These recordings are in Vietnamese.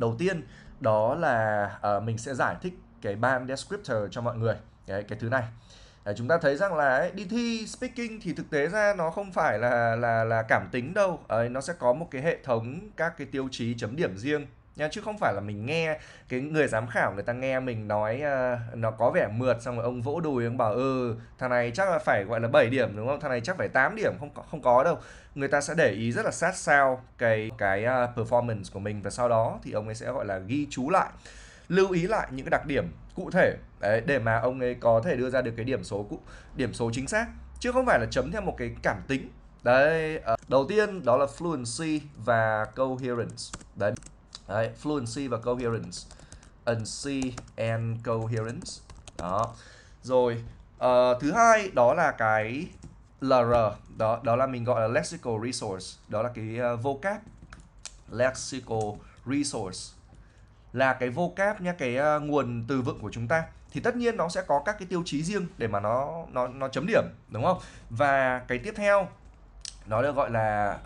đầu tiên đó là uh, mình sẽ giải thích cái ban descriptor cho mọi người cái cái thứ này Đấy, chúng ta thấy rằng là ấy, đi thi speaking thì thực tế ra nó không phải là là là cảm tính đâu ấy, nó sẽ có một cái hệ thống các cái tiêu chí chấm điểm riêng nha chứ không phải là mình nghe cái người giám khảo người ta nghe mình nói uh, nó có vẻ mượt xong rồi ông vỗ đùi ông bảo ừ thằng này chắc là phải gọi là 7 điểm đúng không thằng này chắc phải 8 điểm không không có đâu người ta sẽ để ý rất là sát sao cái cái uh, performance của mình và sau đó thì ông ấy sẽ gọi là ghi chú lại lưu ý lại những cái đặc điểm cụ thể đấy, để mà ông ấy có thể đưa ra được cái điểm số cụ điểm số chính xác chứ không phải là chấm theo một cái cảm tính đấy uh, đầu tiên đó là fluency và coherence đấy Đấy, fluency và coherence. Fluency and coherence. Đó. Rồi, uh, thứ hai đó là cái LR, đó đó là mình gọi là lexical resource, đó là cái uh, vocab lexical resource là cái vocab nha cái uh, nguồn từ vựng của chúng ta thì tất nhiên nó sẽ có các cái tiêu chí riêng để mà nó nó nó chấm điểm đúng không và cái tiếp theo nó được gọi là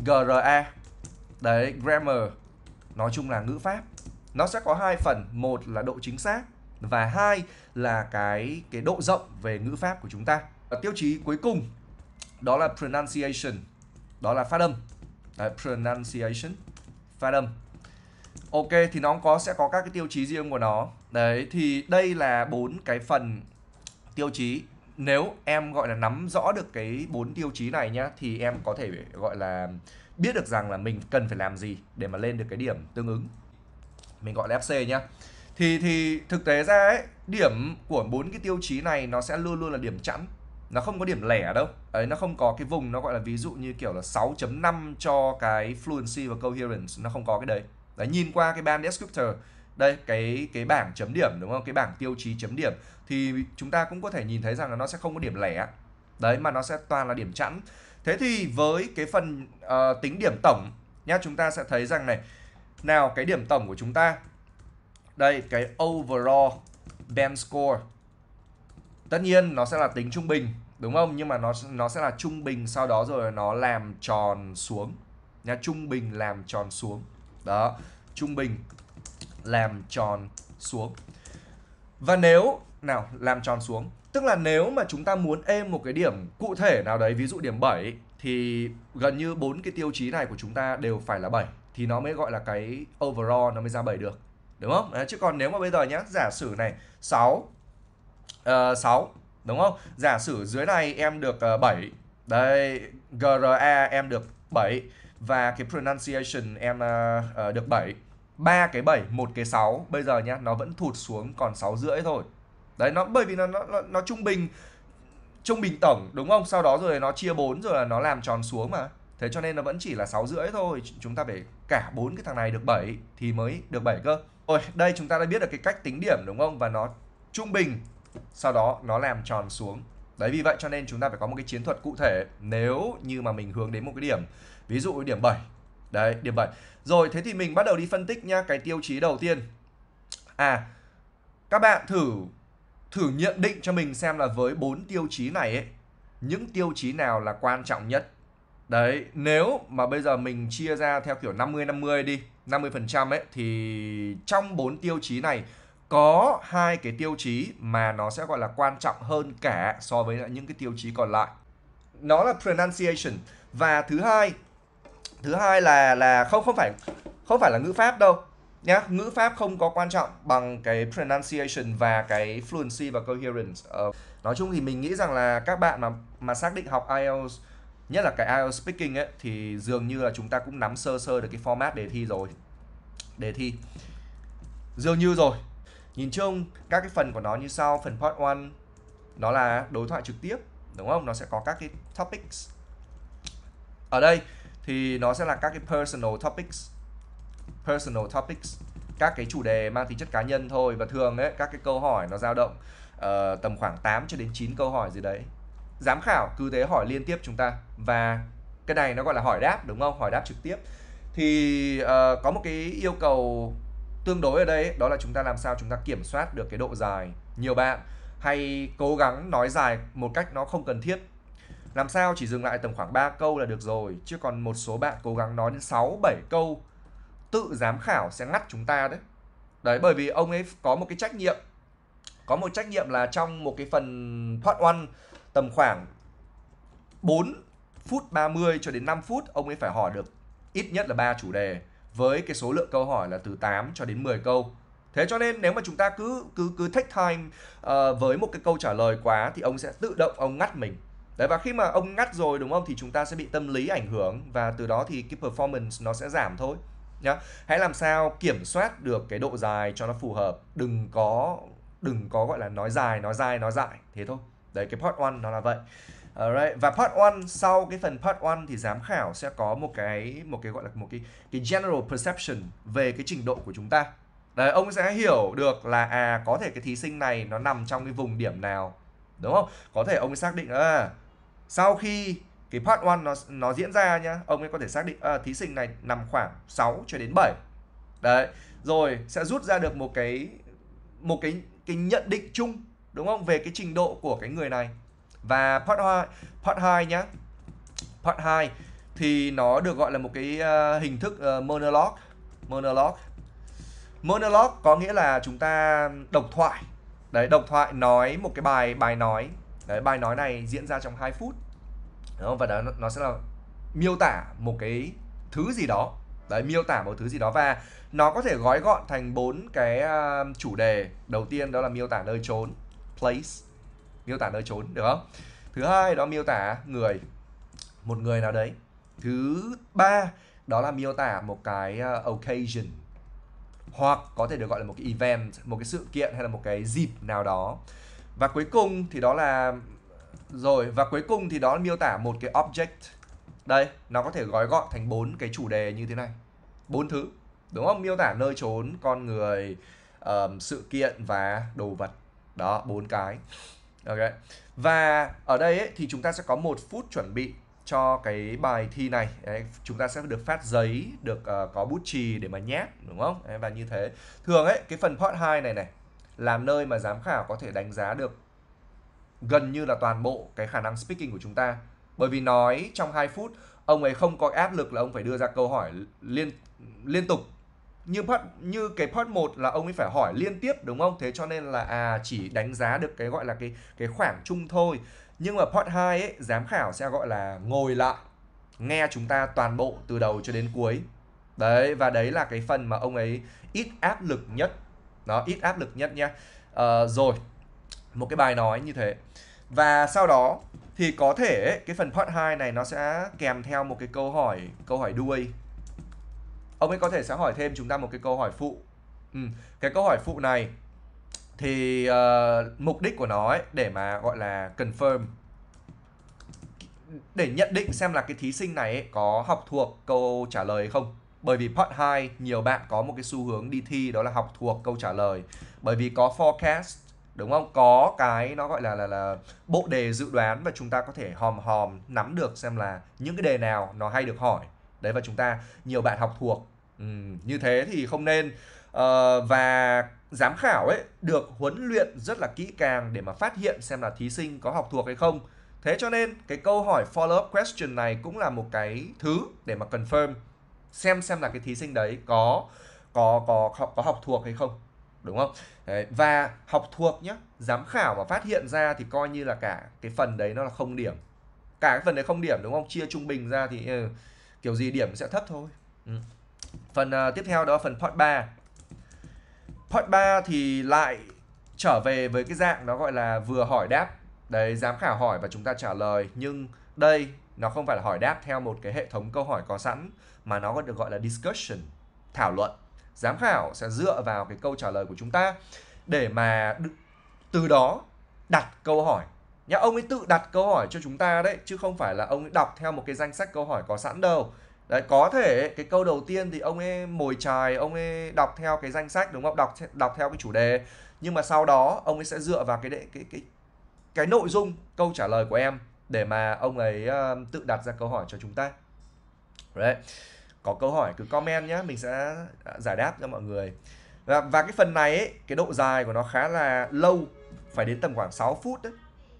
uh, GRA đấy grammar nói chung là ngữ pháp nó sẽ có hai phần một là độ chính xác và hai là cái cái độ rộng về ngữ pháp của chúng ta và tiêu chí cuối cùng đó là pronunciation đó là phát âm Đấy, pronunciation phát âm ok thì nó có sẽ có các cái tiêu chí riêng của nó đấy thì đây là bốn cái phần tiêu chí nếu em gọi là nắm rõ được cái bốn tiêu chí này nhá thì em có thể gọi là biết được rằng là mình cần phải làm gì để mà lên được cái điểm tương ứng mình gọi là FC nhá thì thì thực tế ra ấy, điểm của bốn cái tiêu chí này nó sẽ luôn luôn là điểm chẵn nó không có điểm lẻ đâu ấy nó không có cái vùng nó gọi là ví dụ như kiểu là 6.5 cho cái fluency và coherence nó không có cái đấy đấy nhìn qua cái band descriptor đây cái cái bảng chấm điểm đúng không cái bảng tiêu chí chấm điểm thì chúng ta cũng có thể nhìn thấy rằng là nó sẽ không có điểm lẻ đấy mà nó sẽ toàn là điểm chẵn Thế thì với cái phần uh, tính điểm tổng nhá, chúng ta sẽ thấy rằng này, nào cái điểm tổng của chúng ta. Đây, cái overall band score. Tất nhiên nó sẽ là tính trung bình, đúng không? Nhưng mà nó nó sẽ là trung bình sau đó rồi nó làm tròn xuống. Nhá, trung bình làm tròn xuống. Đó, trung bình làm tròn xuống. Và nếu nào làm tròn xuống tức là nếu mà chúng ta muốn êm một cái điểm cụ thể nào đấy ví dụ điểm 7 thì gần như bốn cái tiêu chí này của chúng ta đều phải là 7 thì nó mới gọi là cái overall nó mới ra 7 được đúng không à, chứ còn nếu mà bây giờ nhá giả sử này 6 uh, 6 đúng không giả sử dưới này em được uh, ờ, 7 đây GRA em được 7 và cái pronunciation em uh, được 7 ba cái 7 một cái 6 bây giờ nhá nó vẫn thụt xuống còn 6 rưỡi thôi đấy nó bởi vì nó nó nó trung bình trung bình tổng đúng không sau đó rồi nó chia 4 rồi là nó làm tròn xuống mà thế cho nên nó vẫn chỉ là sáu rưỡi thôi chúng ta phải cả bốn cái thằng này được 7 thì mới được 7 cơ rồi đây chúng ta đã biết được cái cách tính điểm đúng không và nó trung bình sau đó nó làm tròn xuống đấy vì vậy cho nên chúng ta phải có một cái chiến thuật cụ thể nếu như mà mình hướng đến một cái điểm ví dụ điểm 7 đấy điểm 7 rồi thế thì mình bắt đầu đi phân tích nha cái tiêu chí đầu tiên à các bạn thử thử nhận định cho mình xem là với bốn tiêu chí này ấy, những tiêu chí nào là quan trọng nhất. Đấy, nếu mà bây giờ mình chia ra theo kiểu 50 50 đi, 50% ấy thì trong bốn tiêu chí này có hai cái tiêu chí mà nó sẽ gọi là quan trọng hơn cả so với những cái tiêu chí còn lại. Nó là pronunciation và thứ hai thứ hai là là không không phải không phải là ngữ pháp đâu nhá ngữ pháp không có quan trọng bằng cái pronunciation và cái fluency và coherence ờ, nói chung thì mình nghĩ rằng là các bạn mà mà xác định học IELTS nhất là cái IELTS speaking ấy thì dường như là chúng ta cũng nắm sơ sơ được cái format đề thi rồi đề thi dường như rồi nhìn chung các cái phần của nó như sau phần part 1 nó là đối thoại trực tiếp đúng không nó sẽ có các cái topics ở đây thì nó sẽ là các cái personal topics personal topics các cái chủ đề mang tính chất cá nhân thôi và thường ấy các cái câu hỏi nó dao động uh, tầm khoảng 8 cho đến 9 câu hỏi gì đấy giám khảo cứ thế hỏi liên tiếp chúng ta và cái này nó gọi là hỏi đáp đúng không hỏi đáp trực tiếp thì uh, có một cái yêu cầu tương đối ở đây ấy, đó là chúng ta làm sao chúng ta kiểm soát được cái độ dài nhiều bạn hay cố gắng nói dài một cách nó không cần thiết làm sao chỉ dừng lại tầm khoảng 3 câu là được rồi chứ còn một số bạn cố gắng nói đến 6 7 câu tự giám khảo sẽ ngắt chúng ta đấy đấy bởi vì ông ấy có một cái trách nhiệm có một trách nhiệm là trong một cái phần thoát oan tầm khoảng 4 phút 30 cho đến 5 phút ông ấy phải hỏi được ít nhất là ba chủ đề với cái số lượng câu hỏi là từ 8 cho đến 10 câu. Thế cho nên nếu mà chúng ta cứ cứ cứ take time uh, với một cái câu trả lời quá thì ông sẽ tự động ông ngắt mình. Đấy và khi mà ông ngắt rồi đúng không thì chúng ta sẽ bị tâm lý ảnh hưởng và từ đó thì cái performance nó sẽ giảm thôi nhá hãy làm sao kiểm soát được cái độ dài cho nó phù hợp đừng có đừng có gọi là nói dài nói dài nói dài thế thôi đấy cái part one nó là vậy Alright. và part 1 sau cái phần part 1 thì giám khảo sẽ có một cái một cái gọi là một cái cái general perception về cái trình độ của chúng ta. Đấy, ông sẽ hiểu được là à có thể cái thí sinh này nó nằm trong cái vùng điểm nào, đúng không? Có thể ông xác định à, sau khi cái part 1 nó nó diễn ra nhá ông ấy có thể xác định à, thí sinh này nằm khoảng 6 cho đến 7 đấy rồi sẽ rút ra được một cái một cái cái nhận định chung đúng không về cái trình độ của cái người này và part 2 part 2 nhá part 2 thì nó được gọi là một cái uh, hình thức uh, monologue monologue monologue có nghĩa là chúng ta độc thoại đấy độc thoại nói một cái bài bài nói đấy bài nói này diễn ra trong 2 phút đúng không và đó nó sẽ là miêu tả một cái thứ gì đó đấy miêu tả một thứ gì đó và nó có thể gói gọn thành bốn cái uh, chủ đề đầu tiên đó là miêu tả nơi trốn place miêu tả nơi trốn được không thứ hai đó miêu tả người một người nào đấy thứ ba đó là miêu tả một cái uh, occasion hoặc có thể được gọi là một cái event một cái sự kiện hay là một cái dịp nào đó và cuối cùng thì đó là rồi và cuối cùng thì đó miêu tả một cái object. Đây, nó có thể gói gọn thành bốn cái chủ đề như thế này. Bốn thứ, đúng không? Miêu tả nơi trốn, con người, um, sự kiện và đồ vật. Đó, bốn cái. Ok. Và ở đây ấy, thì chúng ta sẽ có một phút chuẩn bị cho cái bài thi này đấy, chúng ta sẽ được phát giấy được uh, có bút chì để mà nhét đúng không đấy, và như thế thường ấy cái phần part 2 này này làm nơi mà giám khảo có thể đánh giá được gần như là toàn bộ cái khả năng speaking của chúng ta bởi vì nói trong 2 phút ông ấy không có áp lực là ông phải đưa ra câu hỏi liên liên tục như part, như cái part 1 là ông ấy phải hỏi liên tiếp đúng không? Thế cho nên là à chỉ đánh giá được cái gọi là cái cái khoảng chung thôi. Nhưng mà part 2 ấy giám khảo sẽ gọi là ngồi lại nghe chúng ta toàn bộ từ đầu cho đến cuối. Đấy và đấy là cái phần mà ông ấy ít áp lực nhất. Nó ít áp lực nhất nhá. À, rồi một cái bài nói như thế và sau đó thì có thể cái phần part 2 này nó sẽ kèm theo một cái câu hỏi câu hỏi đuôi ông ấy có thể sẽ hỏi thêm chúng ta một cái câu hỏi phụ ừ. cái câu hỏi phụ này thì uh, mục đích của nó ấy, để mà gọi là confirm để nhận định xem là cái thí sinh này ấy, có học thuộc câu trả lời không bởi vì part 2 nhiều bạn có một cái xu hướng đi thi đó là học thuộc câu trả lời bởi vì có forecast đúng không có cái nó gọi là là là bộ đề dự đoán và chúng ta có thể hòm hòm nắm được xem là những cái đề nào nó hay được hỏi đấy và chúng ta nhiều bạn học thuộc ừ, như thế thì không nên ờ, và giám khảo ấy được huấn luyện rất là kỹ càng để mà phát hiện xem là thí sinh có học thuộc hay không thế cho nên cái câu hỏi follow up question này cũng là một cái thứ để mà confirm xem xem là cái thí sinh đấy có có có có, có học thuộc hay không đúng không đấy, và học thuộc nhé giám khảo mà phát hiện ra thì coi như là cả cái phần đấy nó là không điểm cả cái phần đấy không điểm đúng không chia trung bình ra thì ừ, kiểu gì điểm sẽ thấp thôi ừ. phần uh, tiếp theo đó phần part 3 part 3 thì lại trở về với cái dạng nó gọi là vừa hỏi đáp đấy giám khảo hỏi và chúng ta trả lời nhưng đây nó không phải là hỏi đáp theo một cái hệ thống câu hỏi có sẵn mà nó còn được gọi là discussion thảo luận giám khảo sẽ dựa vào cái câu trả lời của chúng ta để mà từ đó đặt câu hỏi nhá ông ấy tự đặt câu hỏi cho chúng ta đấy chứ không phải là ông ấy đọc theo một cái danh sách câu hỏi có sẵn đâu đấy có thể cái câu đầu tiên thì ông ấy mồi chài ông ấy đọc theo cái danh sách đúng không đọc đọc theo cái chủ đề nhưng mà sau đó ông ấy sẽ dựa vào cái cái cái cái nội dung câu trả lời của em để mà ông ấy uh, tự đặt ra câu hỏi cho chúng ta đấy có câu hỏi cứ comment nhé mình sẽ à, giải đáp cho mọi người và, và cái phần này ấy, cái độ dài của nó khá là lâu phải đến tầm khoảng 6 phút đấy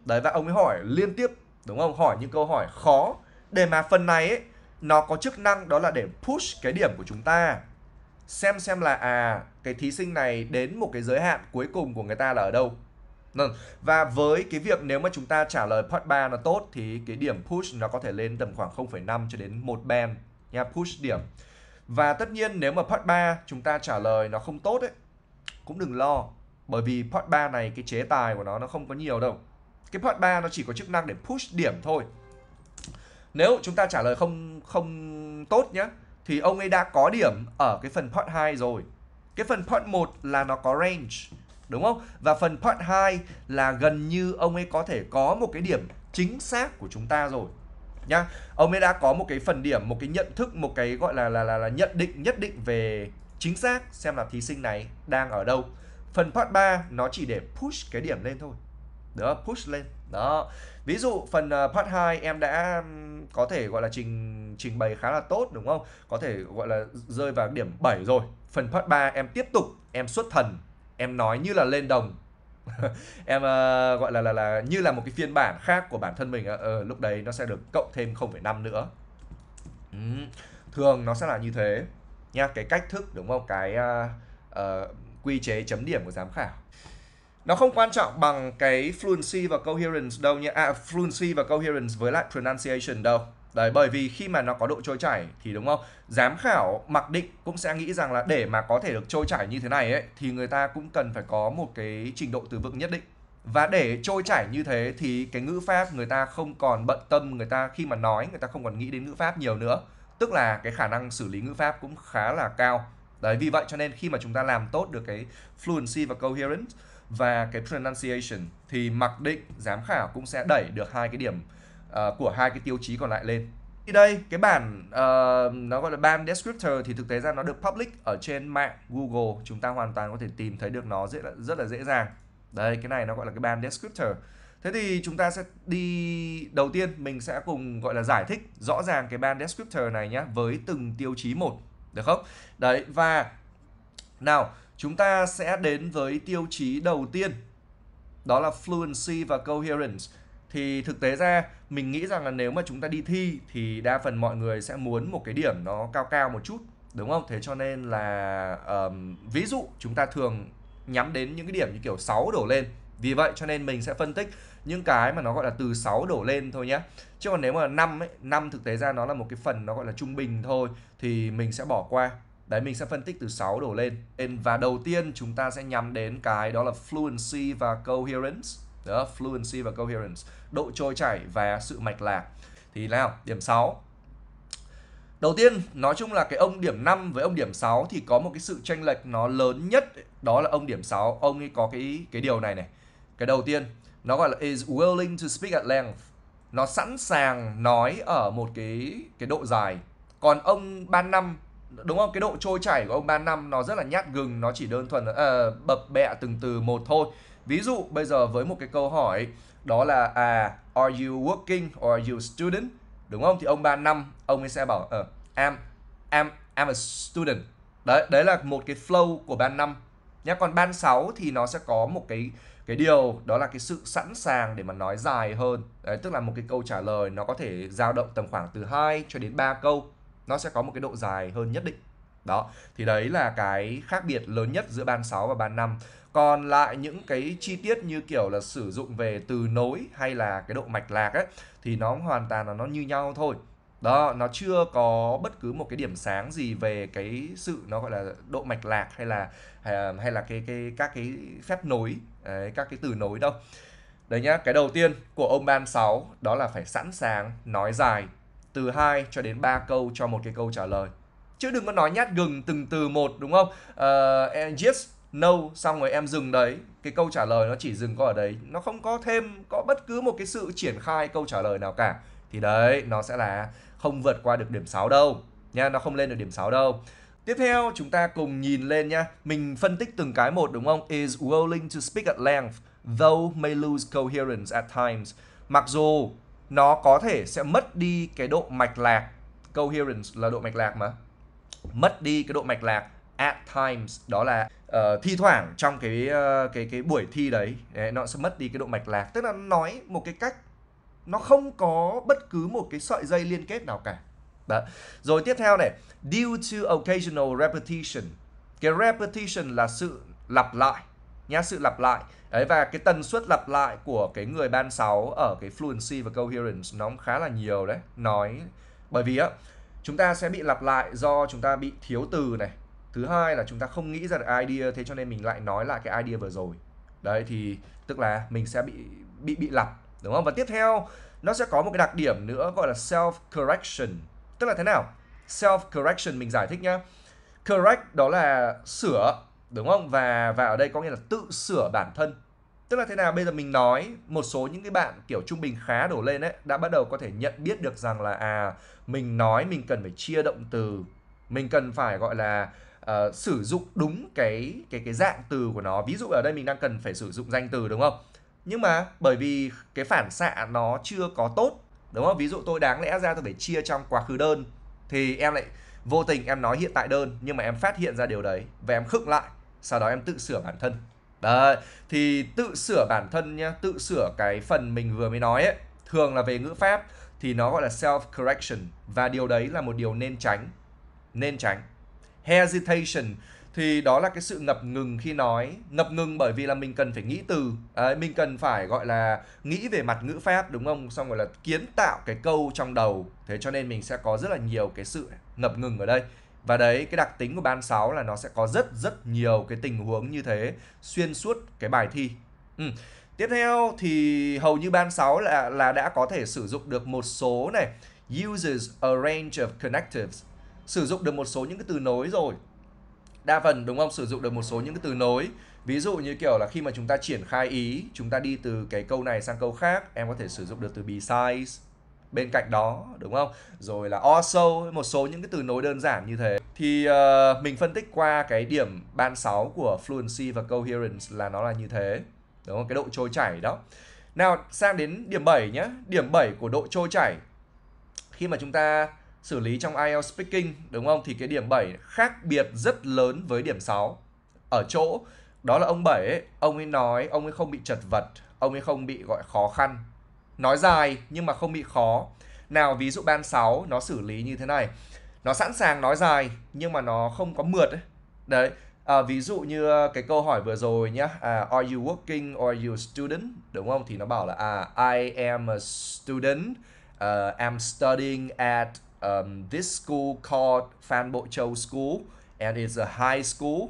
đấy và ông ấy hỏi liên tiếp đúng không hỏi những câu hỏi khó để mà phần này ấy, nó có chức năng đó là để push cái điểm của chúng ta xem xem là à cái thí sinh này đến một cái giới hạn cuối cùng của người ta là ở đâu vâng, và với cái việc nếu mà chúng ta trả lời part 3 nó tốt thì cái điểm push nó có thể lên tầm khoảng 0,5 cho đến 1 band nha push điểm và tất nhiên nếu mà part 3 chúng ta trả lời nó không tốt ấy cũng đừng lo bởi vì part 3 này cái chế tài của nó nó không có nhiều đâu cái part 3 nó chỉ có chức năng để push điểm thôi nếu chúng ta trả lời không không tốt nhá thì ông ấy đã có điểm ở cái phần part 2 rồi cái phần part 1 là nó có range đúng không? Và phần part 2 là gần như ông ấy có thể có một cái điểm chính xác của chúng ta rồi nhá ông ấy đã có một cái phần điểm một cái nhận thức một cái gọi là là là, là nhận định nhất định về chính xác xem là thí sinh này đang ở đâu phần part 3 nó chỉ để push cái điểm lên thôi đó push lên đó ví dụ phần ờ, part 2 em đã có thể gọi là trình trình bày khá là tốt đúng không có thể gọi là rơi vào điểm 7 rồi phần part 3 em tiếp tục em xuất thần em nói như là lên đồng em uh, gọi là là là như là một cái phiên bản khác của bản thân mình uh, uh, lúc đấy nó sẽ được cộng thêm 0,5 nữa ừ. thường nó sẽ là như thế nha cái cách thức đúng không cái uh, uh, quy chế chấm điểm của giám khảo nó không quan trọng bằng cái fluency và coherence đâu nha à, fluency và coherence với lại pronunciation đâu Đấy bởi vì khi mà nó có độ trôi chảy thì đúng không? Giám khảo mặc định cũng sẽ nghĩ rằng là để mà có thể được trôi chảy như thế này ấy thì người ta cũng cần phải có một cái trình độ từ vựng nhất định. Và để trôi chảy như thế thì cái ngữ pháp người ta không còn bận tâm người ta khi mà nói người ta không còn nghĩ đến ngữ pháp nhiều nữa. Tức là cái khả năng xử lý ngữ pháp cũng khá là cao. Đấy vì vậy cho nên khi mà chúng ta làm tốt được cái fluency và coherence và cái pronunciation thì mặc định giám khảo cũng sẽ đẩy được hai cái điểm Ờ, của hai cái tiêu chí còn lại lên thì đây cái bản uh, nó gọi là ban descriptor thì thực tế ra nó được public ở trên mạng Google chúng ta hoàn toàn có thể tìm thấy được nó dễ rất là dễ dàng đây cái này nó gọi là cái ban descriptor thế thì chúng ta sẽ đi đầu tiên mình sẽ cùng gọi là giải thích rõ ràng cái ban descriptor này nhé với từng tiêu chí một được không đấy và nào chúng ta sẽ đến với tiêu chí đầu tiên đó là fluency và coherence thì thực tế ra mình nghĩ rằng là nếu mà chúng ta đi thi thì đa phần mọi người sẽ muốn một cái điểm nó cao cao một chút đúng không thế cho nên là um, ví dụ chúng ta thường nhắm đến những cái điểm như kiểu 6 đổ lên vì vậy cho nên mình sẽ phân tích những cái mà nó gọi là từ 6 đổ lên thôi nhé chứ còn nếu mà 5 ấy 5 thực tế ra nó là một cái phần nó gọi là trung bình thôi thì mình sẽ bỏ qua đấy mình sẽ phân tích từ 6 đổ lên và đầu tiên chúng ta sẽ nhắm đến cái đó là fluency và coherence đó, fluency và coherence, độ trôi chảy và sự mạch lạc. Thì nào, điểm 6. Đầu tiên, nói chung là cái ông điểm 5 với ông điểm 6 thì có một cái sự chênh lệch nó lớn nhất, đó là ông điểm 6, ông ấy có cái cái điều này này. Cái đầu tiên, nó gọi là is willing to speak at length. Nó sẵn sàng nói ở một cái cái độ dài. Còn ông ban năm đúng không? Cái độ trôi chảy của ông ban năm nó rất là nhát gừng, nó chỉ đơn thuần uh, bập bẹ từng từ một thôi. Ví dụ bây giờ với một cái câu hỏi đó là à are you working or are you student? Đúng không? Thì ông năm ông ấy sẽ bảo ờ am am am a student. Đấy, đấy là một cái flow của ban năm nhá. Còn ban 6 thì nó sẽ có một cái cái điều đó là cái sự sẵn sàng để mà nói dài hơn. Đấy, tức là một cái câu trả lời nó có thể dao động tầm khoảng từ 2 cho đến 3 câu. Nó sẽ có một cái độ dài hơn nhất định. Đó, thì đấy là cái khác biệt lớn nhất giữa ban 6 và ban 5 còn lại những cái chi tiết như kiểu là sử dụng về từ nối hay là cái độ mạch lạc ấy thì nó hoàn toàn là nó như nhau thôi đó nó chưa có bất cứ một cái điểm sáng gì về cái sự nó gọi là độ mạch lạc hay là hay là, hay là cái cái các cái phép nối đấy, các cái từ nối đâu đấy nhá cái đầu tiên của ông ban 6 đó là phải sẵn sàng nói dài từ 2 cho đến 3 câu cho một cái câu trả lời chứ đừng có nói nhát gừng từng từ một đúng không uh, ờ, yes no xong rồi em dừng đấy cái câu trả lời nó chỉ dừng có ở đấy nó không có thêm có bất cứ một cái sự triển khai câu trả lời nào cả thì đấy nó sẽ là không vượt qua được điểm 6 đâu nha nó không lên được điểm 6 đâu Tiếp theo chúng ta cùng nhìn lên nha. Mình phân tích từng cái một đúng không? Is willing to speak at length though may lose coherence at times. Mặc dù nó có thể sẽ mất đi cái độ mạch lạc. Coherence là độ mạch lạc mà. Mất đi cái độ mạch lạc at times đó là uh, thi thoảng trong cái uh, cái cái buổi thi đấy, đấy nó sẽ mất đi cái độ mạch lạc tức là nói một cái cách nó không có bất cứ một cái sợi dây liên kết nào cả đó. rồi tiếp theo này due to occasional repetition cái repetition là sự lặp lại nhá sự lặp lại đấy và cái tần suất lặp lại của cái người ban 6 ở cái fluency và coherence nó cũng khá là nhiều đấy nói bởi vì á chúng ta sẽ bị lặp lại do chúng ta bị thiếu từ này thứ hai là chúng ta không nghĩ ra được idea thế cho nên mình lại nói lại cái idea vừa rồi đấy thì tức là mình sẽ bị bị bị lặp đúng không và tiếp theo nó sẽ có một cái đặc điểm nữa gọi là self correction tức là thế nào self correction mình giải thích nhá correct đó là sửa đúng không và và ở đây có nghĩa là tự sửa bản thân tức là thế nào bây giờ mình nói một số những cái bạn kiểu trung bình khá đổ lên ấy đã bắt đầu có thể nhận biết được rằng là à mình nói mình cần phải chia động từ mình cần phải gọi là uh, sử dụng đúng cái cái cái dạng từ của nó ví dụ ở đây mình đang cần phải sử dụng danh từ đúng không nhưng mà bởi vì cái phản xạ nó chưa có tốt đúng không ví dụ tôi đáng lẽ ra tôi phải chia trong quá khứ đơn thì em lại vô tình em nói hiện tại đơn nhưng mà em phát hiện ra điều đấy và em khựng lại sau đó em tự sửa bản thân đấy thì tự sửa bản thân nhá tự sửa cái phần mình vừa mới nói ấy thường là về ngữ pháp thì nó gọi là self correction và điều đấy là một điều nên tránh nên tránh hesitation thì đó là cái sự ngập ngừng khi nói ngập ngừng bởi vì là mình cần phải nghĩ từ à, mình cần phải gọi là nghĩ về mặt ngữ pháp đúng không xong rồi là kiến tạo cái câu trong đầu thế cho nên mình sẽ có rất là nhiều cái sự ngập ngừng ở đây và đấy cái đặc tính của ban 6 là nó sẽ có rất rất nhiều cái tình huống như thế xuyên suốt cái bài thi ừ. tiếp theo thì hầu như ban 6 là là đã có thể sử dụng được một số này uses a range of connectives sử dụng được một số những cái từ nối rồi đa phần đúng không sử dụng được một số những cái từ nối ví dụ như kiểu là khi mà chúng ta triển khai ý chúng ta đi từ cái câu này sang câu khác em có thể sử dụng được từ besides bên cạnh đó đúng không rồi là also một số những cái từ nối đơn giản như thế thì uh, mình phân tích qua cái điểm ban 6 của fluency và coherence là nó là như thế đúng không cái độ trôi chảy đó nào sang đến điểm 7 nhé điểm 7 của độ trôi chảy khi mà chúng ta xử lý trong IELTS speaking đúng không thì cái điểm 7 khác biệt rất lớn với điểm 6 ở chỗ đó là ông 7 ấy, ông ấy nói ông ấy không bị chật vật ông ấy không bị gọi khó khăn nói dài nhưng mà không bị khó nào ví dụ ban 6 nó xử lý như thế này nó sẵn sàng nói dài nhưng mà nó không có mượt ấy. đấy à, ví dụ như à, cái câu hỏi vừa rồi nhá à, are you working or are you a student đúng không thì nó bảo là à I am a student uh, I'm studying at um, this school called Phan Bộ Châu School and it's a high school.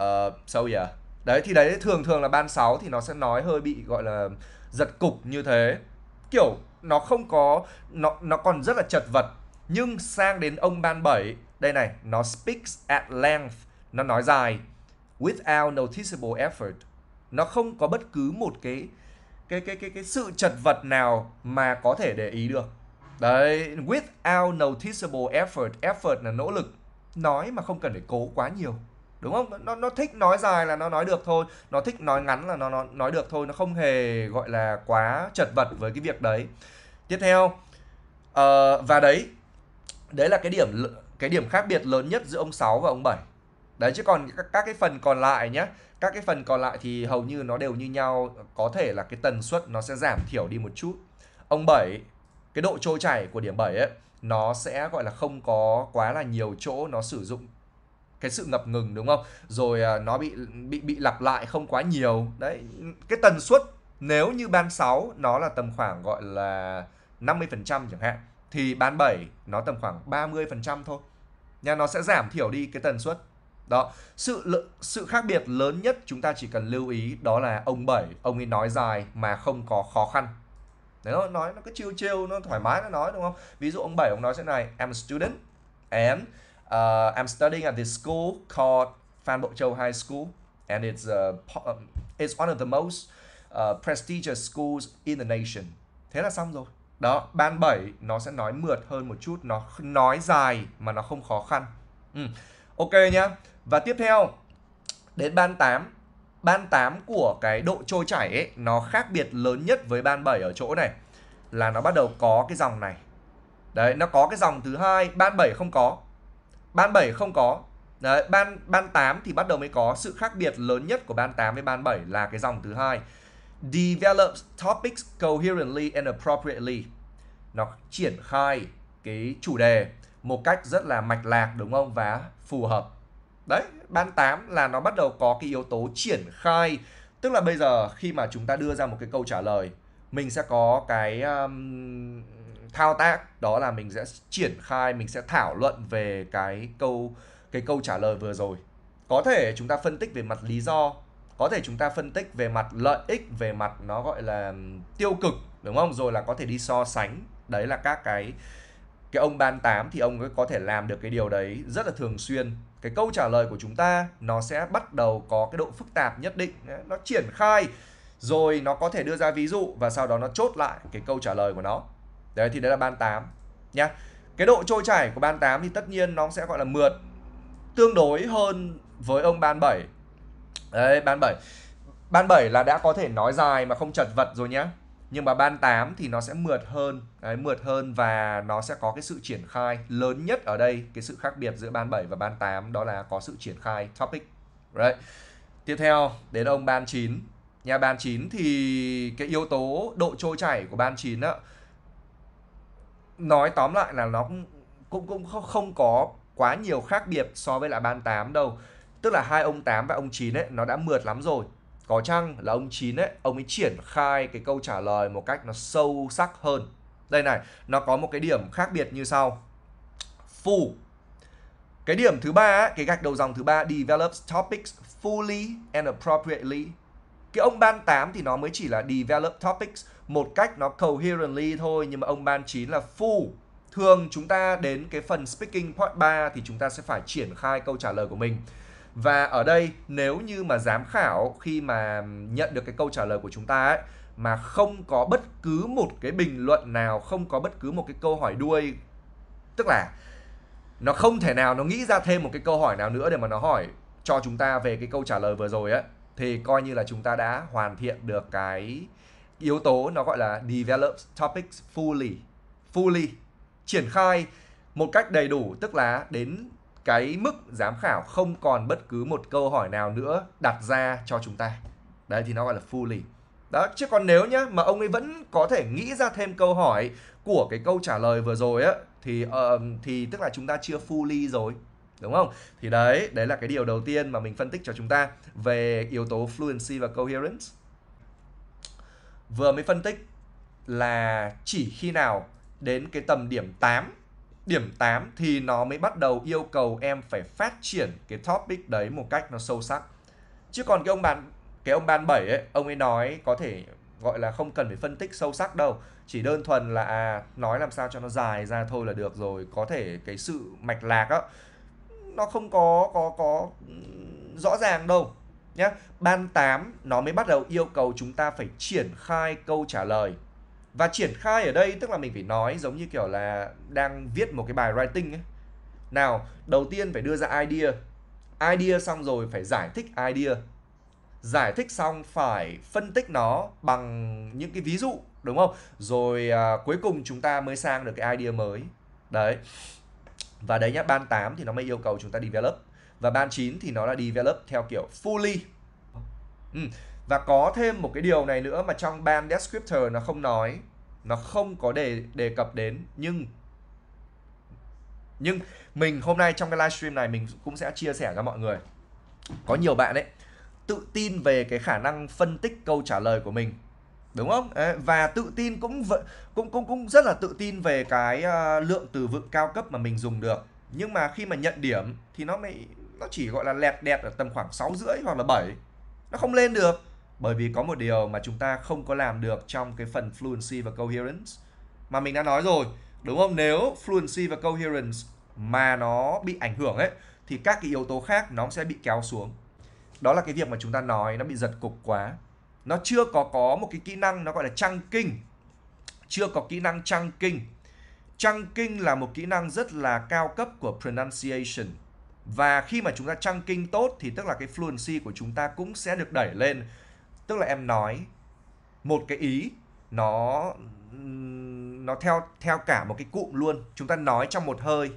Uh, so yeah. Đấy thì đấy thường thường là ban 6 thì nó sẽ nói hơi bị gọi là giật cục như thế. Kiểu nó không có nó nó còn rất là chật vật. Nhưng sang đến ông ban 7, đây này, nó speaks at length, nó nói dài without noticeable effort. Nó không có bất cứ một cái cái cái cái cái sự chật vật nào mà có thể để ý được Đấy, without noticeable effort, effort là nỗ lực. Nói mà không cần phải cố quá nhiều. Đúng không? Nó nó thích nói dài là nó nói được thôi, nó thích nói ngắn là nó nó nói được thôi, nó không hề gọi là quá chật vật với cái việc đấy. Tiếp theo uh, và đấy đấy là cái điểm cái điểm khác biệt lớn nhất giữa ông 6 và ông 7. Đấy chứ còn các, các cái phần còn lại nhé Các cái phần còn lại thì hầu như nó đều như nhau Có thể là cái tần suất nó sẽ giảm thiểu đi một chút Ông 7 cái độ trôi chảy của điểm 7 ấy nó sẽ gọi là không có quá là nhiều chỗ nó sử dụng cái sự ngập ngừng đúng không rồi à, nó bị bị bị lặp lại không quá nhiều đấy cái tần suất nếu như ban 6 nó là tầm khoảng gọi là 50% chẳng hạn thì ban 7 nó tầm khoảng 30% thôi nha nó sẽ giảm thiểu đi cái tần suất đó sự sự khác biệt lớn nhất chúng ta chỉ cần lưu ý đó là ông 7 ông ấy nói dài mà không có khó khăn đấy nó nói nó cứ chiêu chiêu nó thoải mái nó nói đúng không ví dụ ông bảy ông nói thế này I'm a student and uh, I'm studying at this school called Phan Bộ Châu High School and it's a, uh, um, it's one of the most uh, prestigious schools in the nation thế là xong rồi đó ban 7 nó sẽ nói mượt hơn một chút nó nói dài mà nó không khó khăn ừ. ok nhá và tiếp theo đến ban 8 ban 8 của cái độ trôi chảy ấy, nó khác biệt lớn nhất với ban 7 ở chỗ này là nó bắt đầu có cái dòng này. Đấy, nó có cái dòng thứ hai, ban 7 không có. Ban 7 không có. Đấy, ban ban 8 thì bắt đầu mới có sự khác biệt lớn nhất của ban 8 với ban 7 là cái dòng thứ hai. Develops topics coherently and appropriately. Nó triển khai cái chủ đề một cách rất là mạch lạc đúng không và phù hợp Đấy, ban 8 là nó bắt đầu có cái yếu tố triển khai. Tức là bây giờ khi mà chúng ta đưa ra một cái câu trả lời, mình sẽ có cái um, thao tác đó là mình sẽ triển khai, mình sẽ thảo luận về cái câu cái câu trả lời vừa rồi. Có thể chúng ta phân tích về mặt lý do, có thể chúng ta phân tích về mặt lợi ích, về mặt nó gọi là um, tiêu cực đúng không? Rồi là có thể đi so sánh. Đấy là các cái cái ông ban 8 thì ông ấy có thể làm được cái điều đấy rất là thường xuyên cái câu trả lời của chúng ta nó sẽ bắt đầu có cái độ phức tạp nhất định nó triển khai rồi nó có thể đưa ra ví dụ và sau đó nó chốt lại cái câu trả lời của nó đấy thì đấy là ban 8 nhá cái độ trôi chảy của ban 8 thì tất nhiên nó sẽ gọi là mượt tương đối hơn với ông ban 7 đấy ban 7 ban 7 là đã có thể nói dài mà không chật vật rồi nhá nhưng mà ban 8 thì nó sẽ mượt hơn đấy, mượt hơn và nó sẽ có cái sự triển khai lớn nhất ở đây cái sự khác biệt giữa ban 7 và ban 8 đó là có sự triển khai topic right. tiếp theo đến ông ban 9 nhà ban 9 thì cái yếu tố độ trôi chảy của ban 9 á nói tóm lại là nó cũng cũng cũng không có quá nhiều khác biệt so với lại ban 8 đâu tức là hai ông 8 và ông 9 ấy nó đã mượt lắm rồi có chăng là ông chín ấy ông ấy triển khai cái câu trả lời một cách nó sâu sắc hơn đây này nó có một cái điểm khác biệt như sau full cái điểm thứ ba cái gạch đầu dòng thứ ba develops topics fully and appropriately cái ông ban 8 thì nó mới chỉ là develop topics một cách nó coherently thôi nhưng mà ông ban 9 là full thường chúng ta đến cái phần speaking part 3 thì chúng ta sẽ phải triển khai câu trả lời của mình và ở đây nếu như mà giám khảo khi mà nhận được cái câu trả lời của chúng ta ấy mà không có bất cứ một cái bình luận nào, không có bất cứ một cái câu hỏi đuôi tức là nó không thể nào nó nghĩ ra thêm một cái câu hỏi nào nữa để mà nó hỏi cho chúng ta về cái câu trả lời vừa rồi ấy thì coi như là chúng ta đã hoàn thiện được cái yếu tố nó gọi là develop topics fully fully triển khai một cách đầy đủ tức là đến cái mức giám khảo không còn bất cứ một câu hỏi nào nữa đặt ra cho chúng ta đấy thì nó gọi là fully đó chứ còn nếu nhá mà ông ấy vẫn có thể nghĩ ra thêm câu hỏi của cái câu trả lời vừa rồi á thì uh, thì tức là chúng ta chưa fully rồi đúng không thì đấy đấy là cái điều đầu tiên mà mình phân tích cho chúng ta về yếu tố fluency và coherence vừa mới phân tích là chỉ khi nào đến cái tầm điểm 8 điểm 8 thì nó mới bắt đầu yêu cầu em phải phát triển cái topic đấy một cách nó sâu sắc. Chứ còn cái ông bạn cái ông ban 7 ấy, ông ấy nói có thể gọi là không cần phải phân tích sâu sắc đâu, chỉ đơn thuần là à nói làm sao cho nó dài ra thôi là được rồi, có thể cái sự mạch lạc á nó không có có có rõ ràng đâu nhá. Ban 8 nó mới bắt đầu yêu cầu chúng ta phải triển khai câu trả lời và triển khai ở đây tức là mình phải nói giống như kiểu là đang viết một cái bài writing ấy nào đầu tiên phải đưa ra idea idea xong rồi phải giải thích idea giải thích xong phải phân tích nó bằng những cái ví dụ đúng không rồi à, cuối cùng chúng ta mới sang được cái idea mới đấy và đấy nhá ban 8 thì nó mới yêu cầu chúng ta develop và ban 9 thì nó là develop theo kiểu fully ừ. và có thêm một cái điều này nữa mà trong ban descriptor nó không nói nó không có đề đề cập đến nhưng nhưng mình hôm nay trong cái livestream này mình cũng sẽ chia sẻ cho mọi người có nhiều bạn ấy tự tin về cái khả năng phân tích câu trả lời của mình đúng không và tự tin cũng cũng cũng cũng rất là tự tin về cái ờ, lượng từ vựng cao cấp mà mình dùng được nhưng mà khi mà nhận điểm thì nó mới nó chỉ gọi là lẹt đẹt ở tầm khoảng 6 rưỡi hoặc là 7 nó không lên được bởi vì có một điều mà chúng ta không có làm được trong cái phần fluency và coherence mà mình đã nói rồi đúng không nếu fluency và coherence mà nó bị ảnh hưởng ấy thì các cái yếu tố khác nó sẽ bị kéo xuống đó là cái việc mà chúng ta nói nó bị giật cục quá nó chưa có có một cái kỹ năng nó gọi là trăng kinh chưa có kỹ năng trăng kinh trăng kinh là một kỹ năng rất là cao cấp của pronunciation và khi mà chúng ta trăng kinh tốt thì tức là cái fluency của chúng ta cũng sẽ được đẩy lên tức là em nói một cái ý nó nó theo theo cả một cái cụm luôn chúng ta nói trong một hơi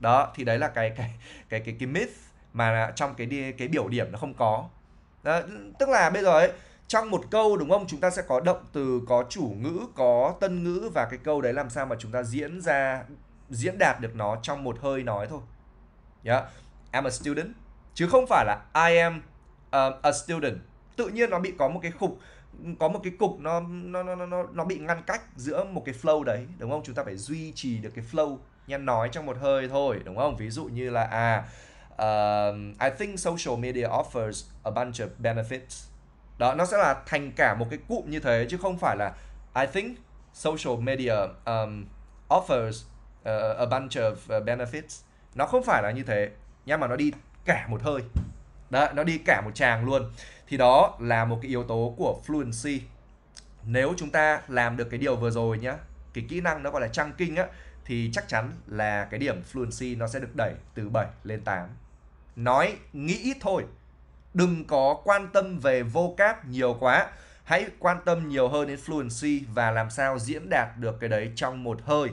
đó thì đấy là cái cái cái cái cái myth mà trong cái cái biểu điểm nó không có đó, tức là bây giờ ấy trong một câu đúng không chúng ta sẽ có động từ có chủ ngữ có tân ngữ và cái câu đấy làm sao mà chúng ta diễn ra diễn đạt được nó trong một hơi nói thôi yeah. I'm a student chứ không phải là I am um, a student tự nhiên nó bị có một cái khục có một cái cục nó nó nó nó nó bị ngăn cách giữa một cái flow đấy đúng không chúng ta phải duy trì được cái flow nha nói trong một hơi thôi đúng không ví dụ như là à um, I think social media offers a bunch of benefits đó nó sẽ là thành cả một cái cụm như thế chứ không phải là I think social media um, offers uh, a bunch of uh, benefits nó không phải là như thế nhưng mà nó đi cả một hơi đó nó đi cả một tràng luôn thì đó là một cái yếu tố của fluency nếu chúng ta làm được cái điều vừa rồi nhá cái kỹ năng nó gọi là trăng kinh á thì chắc chắn là cái điểm fluency nó sẽ được đẩy từ 7 lên 8 nói nghĩ thôi đừng có quan tâm về vocab nhiều quá hãy quan tâm nhiều hơn đến fluency và làm sao diễn đạt được cái đấy trong một hơi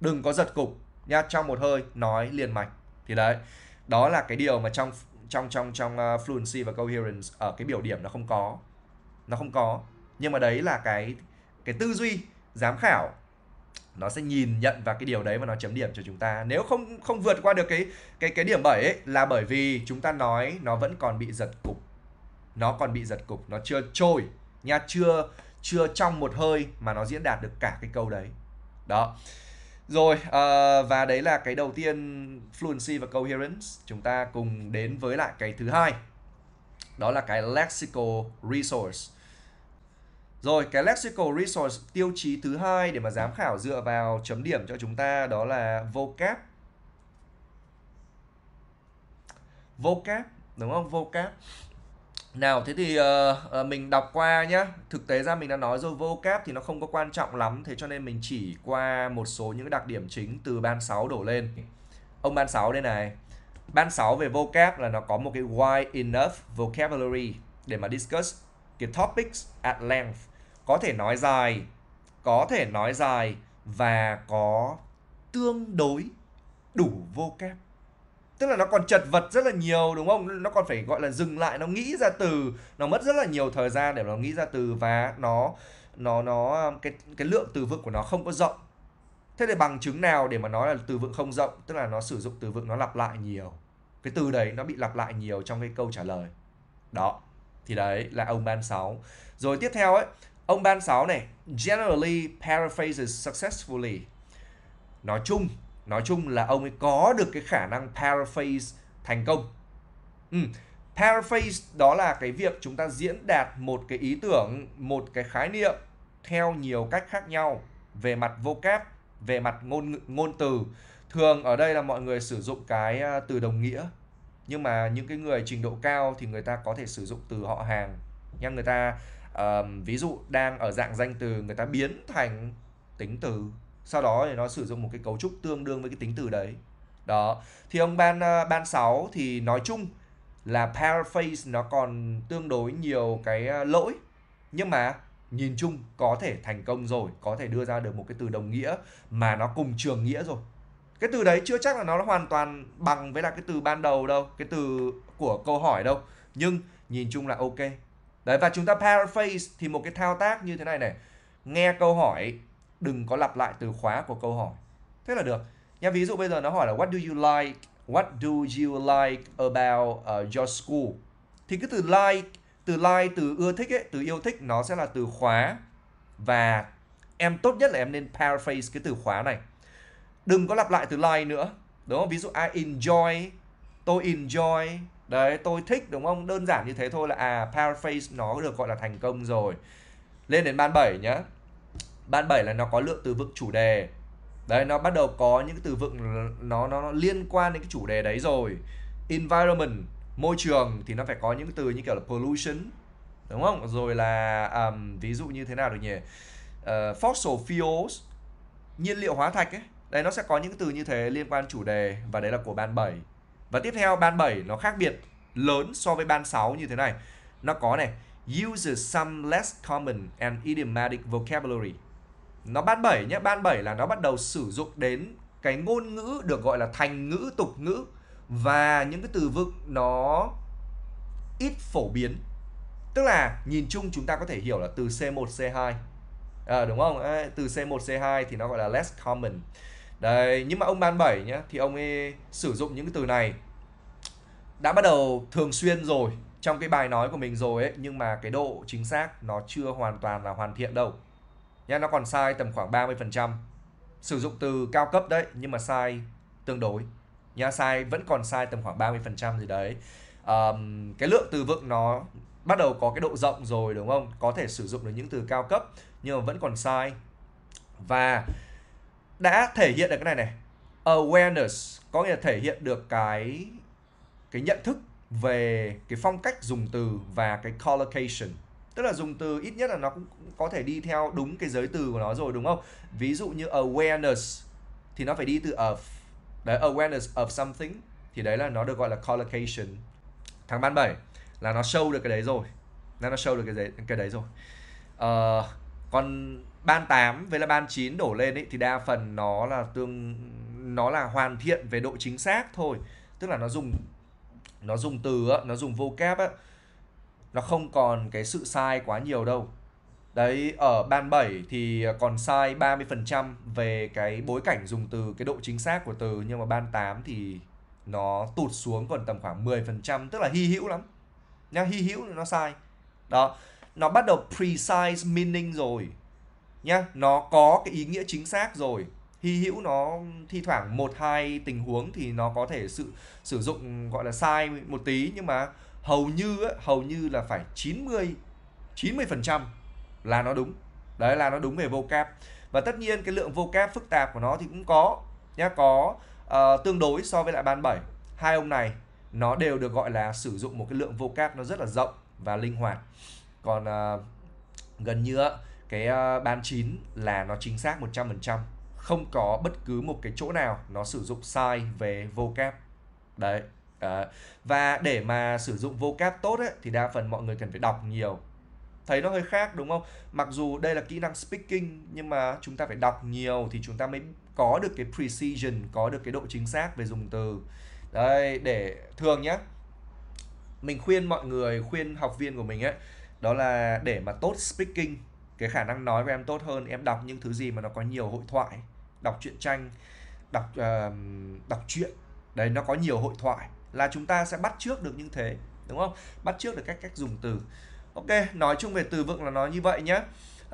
đừng có giật cục nha trong một hơi nói liền mạch thì đấy đó là cái điều mà trong trong trong trong uh, fluency và coherence ở cái biểu điểm nó không có nó không có nhưng mà đấy là cái cái tư duy giám khảo nó sẽ nhìn nhận vào cái điều đấy và nó chấm điểm cho chúng ta nếu không không vượt qua được cái cái cái điểm 7 ấy là bởi vì chúng ta nói nó vẫn còn bị giật cục nó còn bị giật cục nó chưa trôi nha chưa chưa trong một hơi mà nó diễn đạt được cả cái câu đấy đó rồi uh, và đấy là cái đầu tiên fluency và coherence. Chúng ta cùng đến với lại cái thứ hai. Đó là cái lexical resource. Rồi cái lexical resource tiêu chí thứ hai để mà giám khảo dựa vào chấm điểm cho chúng ta đó là vocab. Vocab đúng không? Vocab nào thế thì uh, mình đọc qua nhá thực tế ra mình đã nói rồi vocab thì nó không có quan trọng lắm thế cho nên mình chỉ qua một số những đặc điểm chính từ ban 6 đổ lên ông ban 6 đây này ban 6 về vocab là nó có một cái wide enough vocabulary để mà discuss cái topics at length có thể nói dài có thể nói dài và có tương đối đủ vocab tức là nó còn chật vật rất là nhiều đúng không nó còn phải gọi là dừng lại nó nghĩ ra từ nó mất rất là nhiều thời gian để nó nghĩ ra từ và nó nó nó cái cái lượng từ vựng của nó không có rộng thế thì bằng chứng nào để mà nói là từ vựng không rộng tức là nó sử dụng từ vựng nó lặp lại nhiều cái từ đấy nó bị lặp lại nhiều trong cái câu trả lời đó thì đấy là ông ban 6 rồi tiếp theo ấy ông ban 6 này generally paraphrases successfully nói chung nói chung là ông ấy có được cái khả năng paraphrase thành công ừ. paraphrase đó là cái việc chúng ta diễn đạt một cái ý tưởng một cái khái niệm theo nhiều cách khác nhau về mặt vocab về mặt ngôn ngôn từ thường ở đây là mọi người sử dụng cái à, từ đồng nghĩa nhưng mà những cái người trình độ cao thì người ta có thể sử dụng từ họ hàng nha người ta uh, ví dụ đang ở dạng danh từ người ta biến thành tính từ sau đó thì nó sử dụng một cái cấu trúc tương đương với cái tính từ đấy đó thì ông ban à, ban 6 thì nói chung là paraphrase nó còn tương đối nhiều cái à, lỗi nhưng mà nhìn chung có thể thành công rồi có thể đưa ra được một cái từ đồng nghĩa mà nó cùng trường nghĩa rồi cái từ đấy chưa chắc là nó hoàn toàn bằng với là cái từ ban đầu đâu cái từ của câu hỏi đâu nhưng nhìn chung là ok đấy và chúng ta paraphrase thì một cái thao tác như thế này này nghe câu hỏi đừng có lặp lại từ khóa của câu hỏi thế là được nha ví dụ bây giờ nó hỏi là what do you like what do you like about uh, your school thì cái từ like từ like từ ưa thích ấy từ yêu thích nó sẽ là từ khóa và em tốt nhất là em nên paraphrase cái từ khóa này đừng có lặp lại từ like nữa đúng không ví dụ I enjoy tôi enjoy đấy tôi thích đúng không đơn giản như thế thôi là à paraphrase nó được gọi là thành công rồi lên đến ban 7 nhá ban 7 là nó có lượng từ vựng chủ đề đấy nó bắt đầu có những từ vựng nó nó, nó liên quan đến cái chủ đề đấy rồi environment môi trường thì nó phải có những từ như kiểu là pollution đúng không rồi là um, ví dụ như thế nào được nhỉ uh, fossil fuels nhiên liệu hóa thạch ấy đây nó sẽ có những từ như thế liên quan chủ đề và đấy là của ban 7 và tiếp theo ban 7 nó khác biệt lớn so với ban 6 như thế này nó có này uses some less common and idiomatic vocabulary nó ban 7 nhé ban 7 là nó bắt đầu sử dụng đến cái ngôn ngữ được gọi là thành ngữ tục ngữ và những cái từ vựng nó ít phổ biến tức là nhìn chung chúng ta có thể hiểu là từ C1 C2 à, đúng không à, từ C1 C2 thì nó gọi là less common đấy nhưng mà ông ban 7 nhé thì ông ấy sử dụng những cái từ này đã bắt đầu thường xuyên rồi trong cái bài nói của mình rồi ấy nhưng mà cái độ chính xác nó chưa hoàn toàn là hoàn thiện đâu nha nó còn sai tầm khoảng 30%. Sử dụng từ cao cấp đấy nhưng mà sai tương đối. Nha sai vẫn còn sai tầm khoảng 30% gì đấy. Um, cái lượng từ vựng nó bắt đầu có cái độ rộng rồi đúng không? Có thể sử dụng được những từ cao cấp nhưng mà vẫn còn sai. Và đã thể hiện được cái này này. Awareness có nghĩa là thể hiện được cái cái nhận thức về cái phong cách dùng từ và cái collocation tức là dùng từ ít nhất là nó cũng có thể đi theo đúng cái giới từ của nó rồi đúng không ví dụ như awareness thì nó phải đi từ of đấy awareness of something thì đấy là nó được gọi là collocation tháng ban 7 là nó show được cái đấy rồi là nó show được cái đấy, cái đấy rồi uh, còn ban 8 với là ban 9 đổ lên ấy thì đa phần nó là tương nó là hoàn thiện về độ chính xác thôi tức là nó dùng nó dùng từ nó dùng vocab á nó không còn cái sự sai quá nhiều đâu đấy ở ban 7 thì còn sai 30% về cái bối cảnh dùng từ cái độ chính xác của từ nhưng mà ban 8 thì nó tụt xuống còn tầm khoảng 10% tức là hy hữu lắm nha hy hữu nó sai đó nó bắt đầu precise meaning rồi nha nó có cái ý nghĩa chính xác rồi hy hữu nó thi thoảng một hai tình huống thì nó có thể sự sử dụng gọi là sai một tí nhưng mà hầu như hầu như là phải 90 90% là nó đúng. Đấy là nó đúng về vocab. Và tất nhiên cái lượng vocab phức tạp của nó thì cũng có nhá có uh, tương đối so với lại ban 7. Hai ông này nó đều được gọi là sử dụng một cái lượng vocab nó rất là rộng và linh hoạt. Còn uh, gần như cái uh, ban 9 là nó chính xác 100%, không có bất cứ một cái chỗ nào nó sử dụng sai về vocab. Đấy. Đấy. Và để mà sử dụng vocab tốt ấy, thì đa phần mọi người cần phải đọc nhiều thấy nó hơi khác đúng không mặc dù đây là kỹ năng speaking nhưng mà chúng ta phải đọc nhiều thì chúng ta mới có được cái precision có được cái độ chính xác về dùng từ đây để thường nhá mình khuyên mọi người khuyên học viên của mình ấy đó là để mà tốt speaking cái khả năng nói của em tốt hơn em đọc những thứ gì mà nó có nhiều hội thoại đọc truyện tranh đọc uh, đọc truyện đấy nó có nhiều hội thoại là chúng ta sẽ bắt trước được những thế đúng không bắt trước được cách cách dùng từ ok nói chung về từ vựng là nói như vậy nhé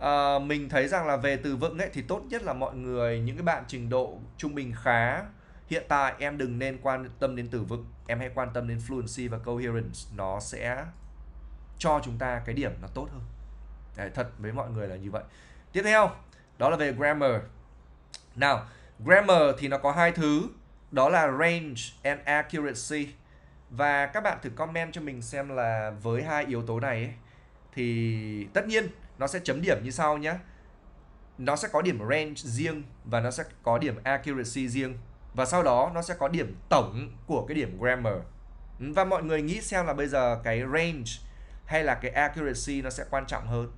à, mình thấy rằng là về từ vựng ấy thì tốt nhất là mọi người những cái bạn trình độ trung bình khá hiện tại em đừng nên quan tâm đến từ vựng em hãy quan tâm đến fluency và coherence nó sẽ cho chúng ta cái điểm nó tốt hơn Đấy, thật với mọi người là như vậy tiếp theo đó là về grammar nào grammar thì nó có hai thứ đó là range and accuracy và các bạn thử comment cho mình xem là với hai yếu tố này ấy, thì tất nhiên nó sẽ chấm điểm như sau nhé nó sẽ có điểm range riêng và nó sẽ có điểm accuracy riêng và sau đó nó sẽ có điểm tổng của cái điểm grammar ừ, và mọi người nghĩ xem là bây giờ cái range hay là cái accuracy nó sẽ quan trọng hơn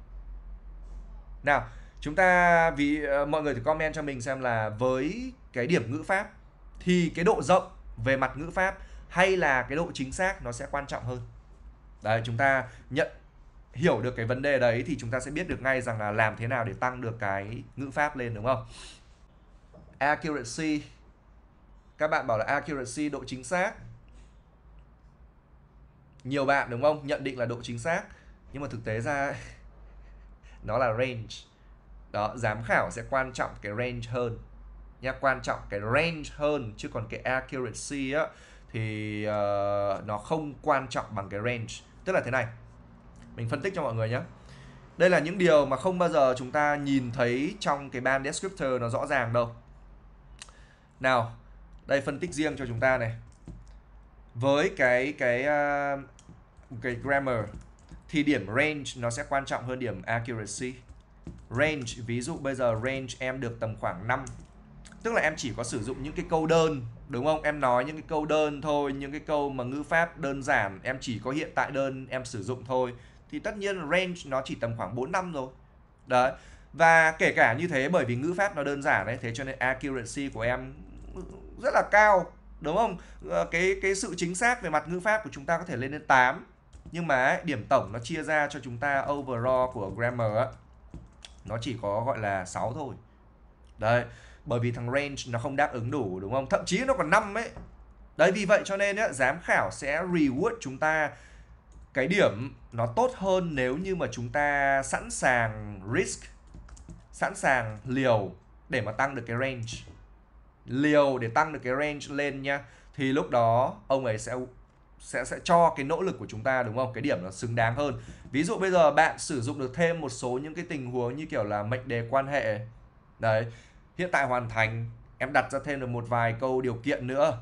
nào chúng ta vì ờ, mọi người thì comment cho mình xem là với cái điểm ngữ pháp thì cái độ rộng về mặt ngữ pháp hay là cái độ chính xác nó sẽ quan trọng hơn đấy chúng ta nhận hiểu được cái vấn đề đấy thì chúng ta sẽ biết được ngay rằng là làm thế nào để tăng được cái ngữ pháp lên đúng không accuracy các bạn bảo là accuracy độ chính xác nhiều bạn đúng không nhận định là độ chính xác nhưng mà thực tế ra nó là range đó giám khảo sẽ quan trọng cái range hơn nha quan trọng cái range hơn chứ còn cái accuracy á thì uh, nó không quan trọng bằng cái range tức là thế này mình phân tích cho mọi người nhé đây là những điều mà không bao giờ chúng ta nhìn thấy trong cái band descriptor nó rõ ràng đâu nào đây phân tích riêng cho chúng ta này với cái cái uh, cái grammar thì điểm range nó sẽ quan trọng hơn điểm accuracy range ví dụ bây giờ range em được tầm khoảng 5 tức là em chỉ có sử dụng những cái câu đơn đúng không em nói những cái câu đơn thôi những cái câu mà ngữ pháp đơn giản em chỉ có hiện tại đơn em sử dụng thôi thì tất nhiên range nó chỉ tầm khoảng 4 năm rồi đấy và kể cả như thế bởi vì ngữ pháp nó đơn giản đấy thế cho nên accuracy của em rất là cao đúng không ờ, cái cái sự chính xác về mặt ngữ pháp của chúng ta có thể lên đến 8 nhưng mà điểm tổng nó chia ra cho chúng ta overall của grammar nó chỉ có gọi là 6 thôi đấy bởi vì thằng range nó không đáp ứng đủ đúng không thậm chí nó còn năm ấy đấy vì vậy cho nên á, giám khảo sẽ reward chúng ta cái điểm nó tốt hơn nếu như mà chúng ta sẵn sàng risk sẵn sàng liều để mà tăng được cái range liều để tăng được cái range lên nhá thì lúc đó ông ấy sẽ sẽ sẽ cho cái nỗ lực của chúng ta đúng không cái điểm nó xứng đáng hơn ví dụ bây giờ bạn sử dụng được thêm một số những cái tình huống như kiểu là mệnh đề quan hệ đấy hiện tại hoàn thành em đặt ra thêm được một vài câu điều kiện nữa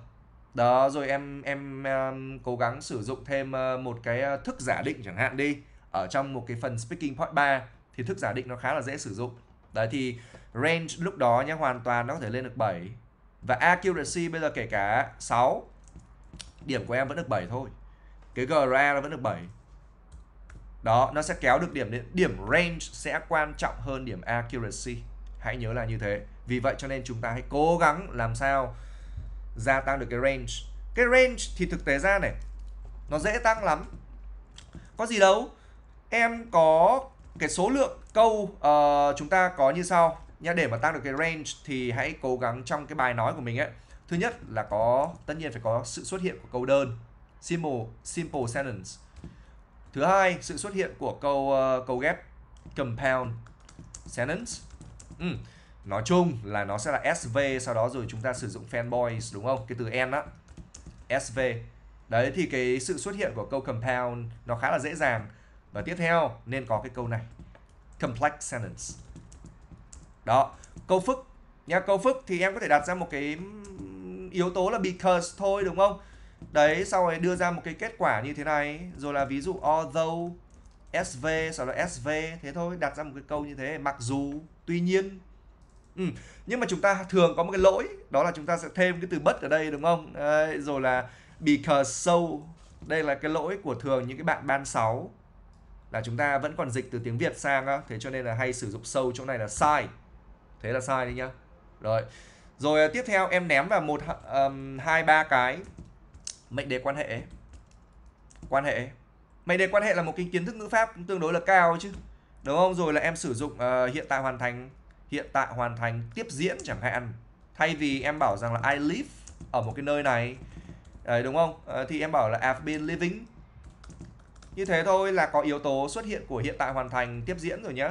đó rồi em em um, cố gắng sử dụng thêm uh, một cái ờ, thức giả định chẳng hạn đi ở trong một cái phần speaking part 3 thì thức giả định nó khá là dễ sử dụng đấy thì range lúc đó nhé hoàn toàn nó có thể lên được 7 và accuracy bây giờ kể cả 6 điểm của em vẫn được 7 thôi cái GRA nó vẫn được 7 đó nó sẽ kéo được điểm đến điểm range sẽ quan trọng hơn điểm accuracy hãy nhớ là như thế vì vậy cho nên chúng ta hãy cố gắng làm sao gia tăng được cái range cái range thì thực tế ra này nó dễ tăng lắm có gì đâu em có cái số lượng câu uh, chúng ta có như sau nha để mà tăng được cái range thì hãy cố gắng trong cái bài nói của mình ấy thứ nhất là có tất nhiên phải có sự xuất hiện của câu đơn simple simple sentence thứ hai sự xuất hiện của câu uh, câu ghép compound sentence ừ nói chung là nó sẽ là SV sau đó rồi chúng ta sử dụng fanboys đúng không cái từ n á SV đấy thì cái sự xuất hiện của câu compound nó khá là dễ dàng và tiếp theo nên có cái câu này complex sentence đó câu phức nhá câu phức thì em có thể đặt ra một cái yếu tố là because thôi đúng không đấy sau này đưa ra một cái kết quả như thế này rồi là ví dụ although sv sau đó sv thế thôi đặt ra một cái câu như thế mặc dù tuy nhiên ừ. nhưng mà chúng ta thường có một cái lỗi đó là chúng ta sẽ thêm cái từ bất ở đây đúng không Đấy, rồi là because so đây là cái lỗi của thường những cái bạn ban 6 là chúng ta vẫn còn dịch từ tiếng Việt sang á thế cho nên là hay sử dụng sâu chỗ này là sai thế là sai đấy nhá rồi rồi à, tiếp theo em ném vào một um, hai ba cái mệnh đề quan hệ quan hệ mệnh đề quan hệ là một cái kiến thức ngữ pháp tương đối là cao chứ đúng không rồi là em sử dụng uh, hiện tại hoàn thành hiện tại hoàn thành tiếp diễn chẳng hạn thay vì em bảo rằng là I live ở một cái nơi này đấy, đúng không à, thì em bảo là I've been living như thế thôi là có yếu tố xuất hiện của hiện tại hoàn thành tiếp diễn rồi nhé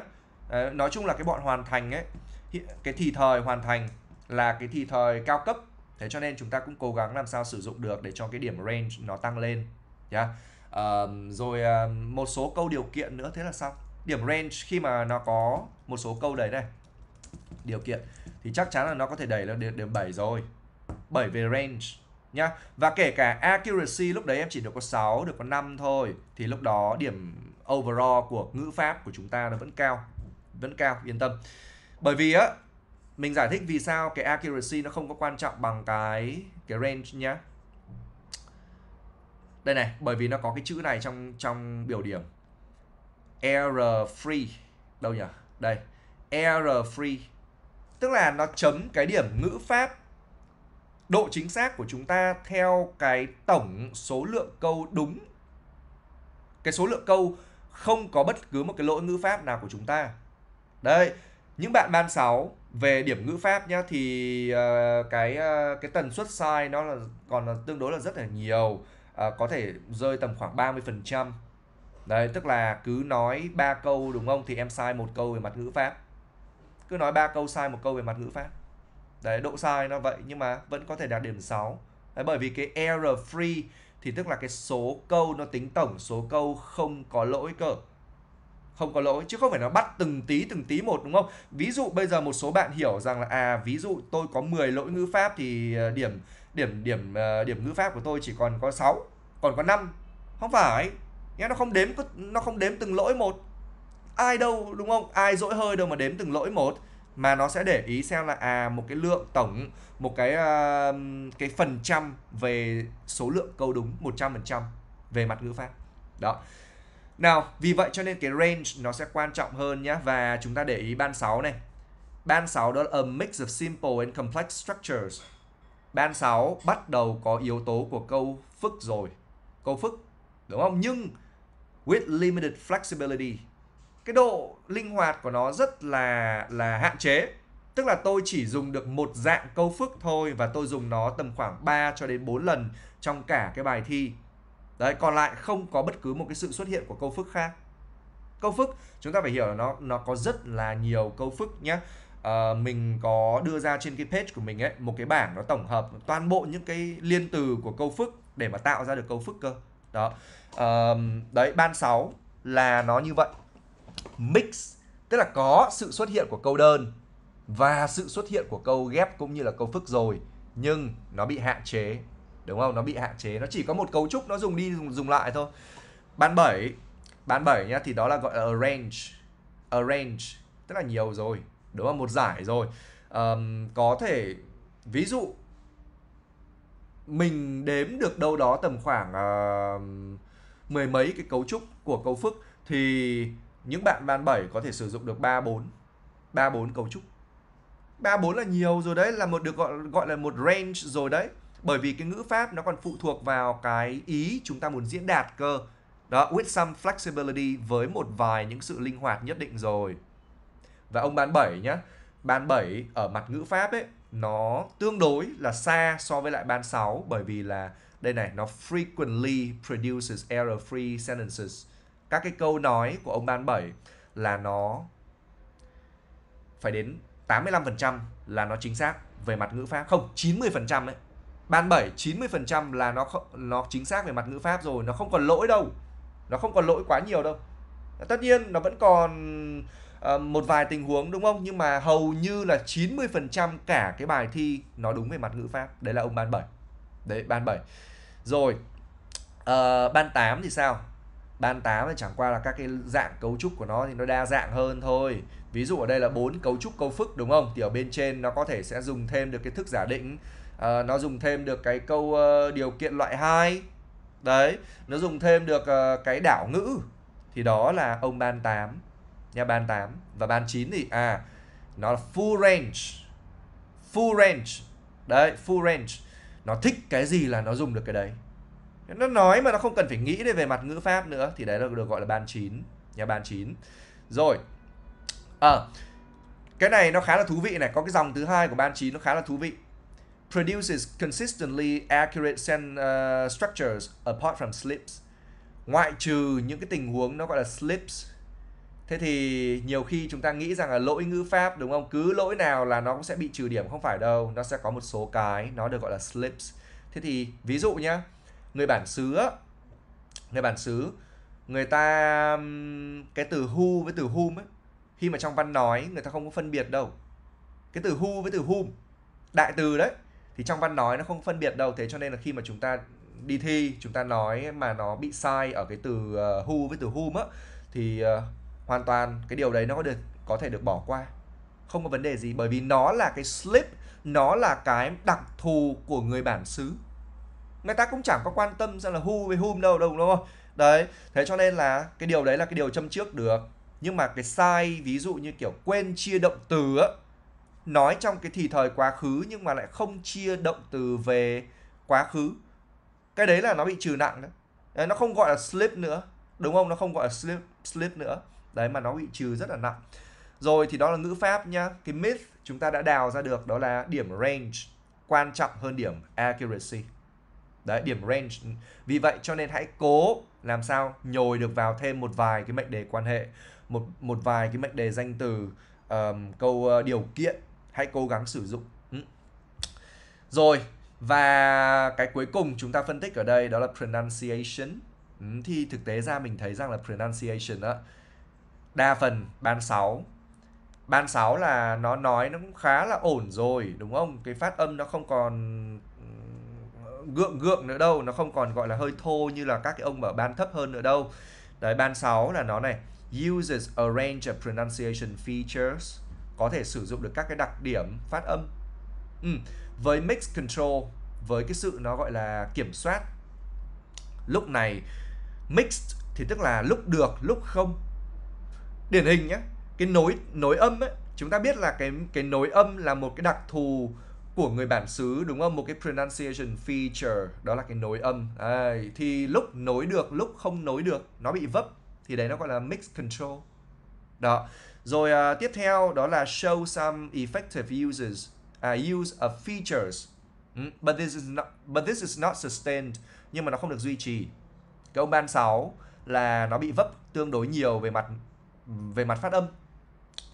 đấy, nói chung là cái bọn hoàn thành ấy cái thì thời hoàn thành là cái thì thời cao cấp thế cho nên chúng ta cũng cố gắng làm sao sử dụng được để cho cái điểm range nó tăng lên nhá yeah. uh, rồi uh, một số câu điều kiện nữa thế là xong điểm range khi mà nó có một số câu đấy này điều kiện thì chắc chắn là nó có thể đẩy lên điểm, điểm 7 rồi 7 về range nhá và kể cả accuracy lúc đấy em chỉ được có 6 được có 5 thôi thì lúc đó điểm overall của ngữ pháp của chúng ta nó vẫn cao vẫn cao yên tâm bởi vì á mình giải thích vì sao cái accuracy nó không có quan trọng bằng cái cái range nhá đây này bởi vì nó có cái chữ này trong trong biểu điểm error free đâu nhỉ đây error free tức là nó chấm cái điểm ngữ pháp độ chính xác của chúng ta theo cái tổng số lượng câu đúng cái số lượng câu không có bất cứ một cái lỗi ngữ pháp nào của chúng ta đấy những bạn ban 6 về điểm ngữ pháp nhá thì uh, cái uh, cái tần suất sai nó là còn là tương đối là rất là nhiều uh, có thể rơi tầm khoảng 30% đấy tức là cứ nói ba câu đúng không thì em sai một câu về mặt ngữ pháp cứ nói ba câu sai một câu về mặt ngữ pháp đấy độ sai nó vậy nhưng mà vẫn có thể đạt điểm 6 đấy, bởi vì cái error free thì tức là cái số câu nó tính tổng số câu không có lỗi cơ không có lỗi chứ không phải nó bắt từng tí từng tí một đúng không ví dụ bây giờ một số bạn hiểu rằng là à ví dụ tôi có 10 lỗi ngữ pháp thì ờ, điểm điểm điểm ờ, điểm ngữ pháp của tôi chỉ còn có 6 còn có 5 không phải nhé nó không đếm nó không đếm từng lỗi một ai đâu đúng không ai dỗi hơi đâu mà đếm từng lỗi một mà nó sẽ để ý xem là à một cái lượng tổng một cái uh, cái phần trăm về số lượng câu đúng 100% về mặt ngữ pháp đó nào vì vậy cho nên cái range nó sẽ quan trọng hơn nhé và chúng ta để ý ban 6 này ban 6 đó là a mix of simple and complex structures ban 6 bắt đầu có yếu tố của câu phức rồi câu phức đúng không nhưng with limited flexibility cái độ linh hoạt của nó rất là là hạn chế tức là tôi chỉ dùng được một dạng câu phức thôi và tôi dùng nó tầm khoảng 3 cho đến 4 lần trong cả cái bài thi đấy còn lại không có bất cứ một cái sự xuất hiện của câu phức khác câu phức chúng ta phải hiểu là nó nó có rất là nhiều câu phức nhé à, ờ, mình có đưa ra trên cái page của mình ấy một cái bảng nó tổng hợp toàn bộ những cái liên từ của câu phức để mà tạo ra được câu phức cơ đó à, đấy ban 6 là nó như vậy mix tức là có sự xuất hiện của câu đơn và sự xuất hiện của câu ghép cũng như là câu phức rồi nhưng nó bị hạn chế đúng không nó bị hạn chế nó chỉ có một cấu trúc nó dùng đi dùng, dùng lại thôi bán 7 bán 7 nhá thì đó là gọi là arrange arrange tức là nhiều rồi đúng không một giải rồi um, có thể ví dụ mình đếm được đâu đó tầm khoảng uh, mười mấy cái cấu trúc của câu phức thì những bạn bàn 7 có thể sử dụng được 3 4 3 4 cấu trúc. 3 4 là nhiều rồi đấy, là một được gọi gọi là một range rồi đấy. Bởi vì cái ngữ pháp nó còn phụ thuộc vào cái ý chúng ta muốn diễn đạt cơ. Đó, with some flexibility với một vài những sự linh hoạt nhất định rồi. Và ông bán 7 nhá. Bán 7 ở mặt ngữ pháp ấy nó tương đối là xa so với lại ban 6 bởi vì là đây này nó frequently produces error free sentences các cái câu nói của ông Ban Bảy là nó phải đến 85% là nó chính xác về mặt ngữ pháp. Không, 90% đấy. Ban 7 90% là nó nó chính xác về mặt ngữ pháp rồi, nó không còn lỗi đâu. Nó không còn lỗi quá nhiều đâu. Tất nhiên nó vẫn còn uh, một vài tình huống đúng không? Nhưng mà hầu như là 90% cả cái bài thi nó đúng về mặt ngữ pháp. Đấy là ông ban 7. Đấy ban 7. Rồi. Uh, ban 8 thì sao? ban 8 thì chẳng qua là các cái dạng cấu trúc của nó thì nó đa dạng hơn thôi ví dụ ở đây là bốn cấu trúc câu phức đúng không thì ở bên trên nó có thể sẽ dùng thêm được cái thức giả định à, nó dùng thêm được cái câu uh, điều kiện loại 2 đấy nó dùng thêm được uh, cái đảo ngữ thì đó là ông ban 8 nha ban 8 và ban 9 thì à nó là full range full range đấy full range nó thích cái gì là nó dùng được cái đấy nó nói mà nó không cần phải nghĩ về mặt ngữ pháp nữa thì đấy là được gọi là ban chín nhà ban chín rồi ờ à, cái này nó khá là thú vị này có cái dòng thứ hai của ban chín nó khá là thú vị produces consistently accurate sen, uh, structures apart from slips ngoại trừ những cái tình huống nó gọi là slips thế thì nhiều khi chúng ta nghĩ rằng là lỗi ngữ pháp đúng không cứ lỗi nào là nó cũng sẽ bị trừ điểm không phải đâu nó sẽ có một số cái nó được gọi là slips thế thì ví dụ nhá người bản xứ á, người bản xứ người ta cái từ hu với từ hum ấy khi mà trong văn nói người ta không có phân biệt đâu cái từ hu với từ hum đại từ đấy thì trong văn nói nó không phân biệt đâu thế cho nên là khi mà chúng ta đi thi chúng ta nói mà nó bị sai ở cái từ ờ, hu với từ hum á thì ờ, hoàn toàn cái điều đấy nó có được có thể được bỏ qua không có vấn đề gì bởi vì nó là cái slip nó là cái đặc thù của người bản xứ người ta cũng chẳng có quan tâm xem là who với whom đâu đúng không đấy thế cho nên là cái điều đấy là cái điều châm trước được nhưng mà cái sai ví dụ như kiểu quên chia động từ á nói trong cái thì thời quá khứ nhưng mà lại không chia động từ về quá khứ cái đấy là nó bị trừ nặng đấy, đấy nó không gọi là slip nữa đúng không nó không gọi là slip slip nữa đấy mà nó bị trừ rất là nặng rồi thì đó là ngữ pháp nhá cái myth chúng ta đã đào ra được đó là điểm range quan trọng hơn điểm accuracy đấy điểm range vì vậy cho nên hãy cố làm sao nhồi được vào thêm một vài cái mệnh đề quan hệ một một vài cái mệnh đề danh từ um, câu uh, điều kiện hãy cố gắng sử dụng ừ. rồi và cái cuối cùng chúng ta phân tích ở đây đó là pronunciation ừ, thì thực tế ra mình thấy rằng là pronunciation đó đa phần ban 6 ban 6 là nó nói nó cũng khá là ổn rồi đúng không cái phát âm nó không còn gượng gượng nữa đâu nó không còn gọi là hơi thô như là các cái ông ở ban thấp hơn nữa đâu đấy ban 6 là nó này uses a range of pronunciation features có thể sử dụng được các cái đặc điểm phát âm ừ. với mix control với cái sự nó gọi là kiểm soát lúc này mixed thì tức là lúc được lúc không điển hình nhé cái nối nối âm ấy chúng ta biết là cái cái nối âm là một cái đặc thù của người bản xứ đúng không một cái pronunciation feature đó là cái nối âm à, thì lúc nối được lúc không nối được nó bị vấp thì đấy nó gọi là mix control đó rồi à, tiếp theo đó là show some effective uses à, use of features hmm, but this is not but this is not sustained nhưng mà nó không được duy trì cái ông ban 6 là nó bị vấp tương đối nhiều về mặt về mặt phát âm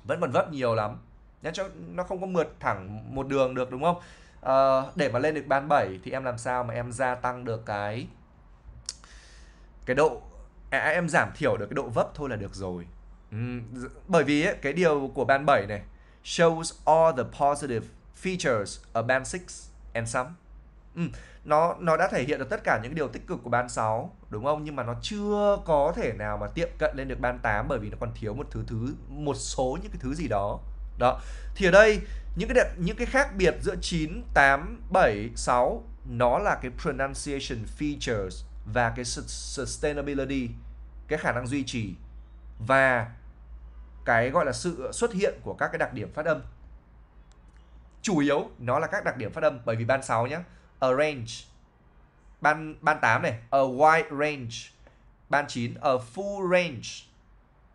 vẫn còn vấp nhiều lắm nhá cho nó không có mượt thẳng một đường được đúng không à, để mà lên được ban 7 thì em làm sao mà em gia tăng được cái cái độ à, à em giảm thiểu được cái độ vấp thôi là được rồi ừ, bởi vì ấy, cái điều của ban 7 này shows all the positive features ở band 6 and some ừ, nó nó đã thể hiện được tất cả những điều tích cực của ban 6 đúng không nhưng mà nó chưa có thể nào mà tiệm cận lên được ban 8 bởi vì nó còn thiếu một thứ thứ một số những cái thứ gì đó đó. Thì ở đây những cái đẹp, những cái khác biệt giữa 9, 8, 7, 6 nó là cái pronunciation features và cái sustainability, cái khả năng duy trì và cái gọi là sự xuất hiện của các cái đặc điểm phát âm. Chủ yếu nó là các đặc điểm phát âm bởi vì ban 6 nhá, a range. Ban ban 8 này, a wide range. Ban 9 a full range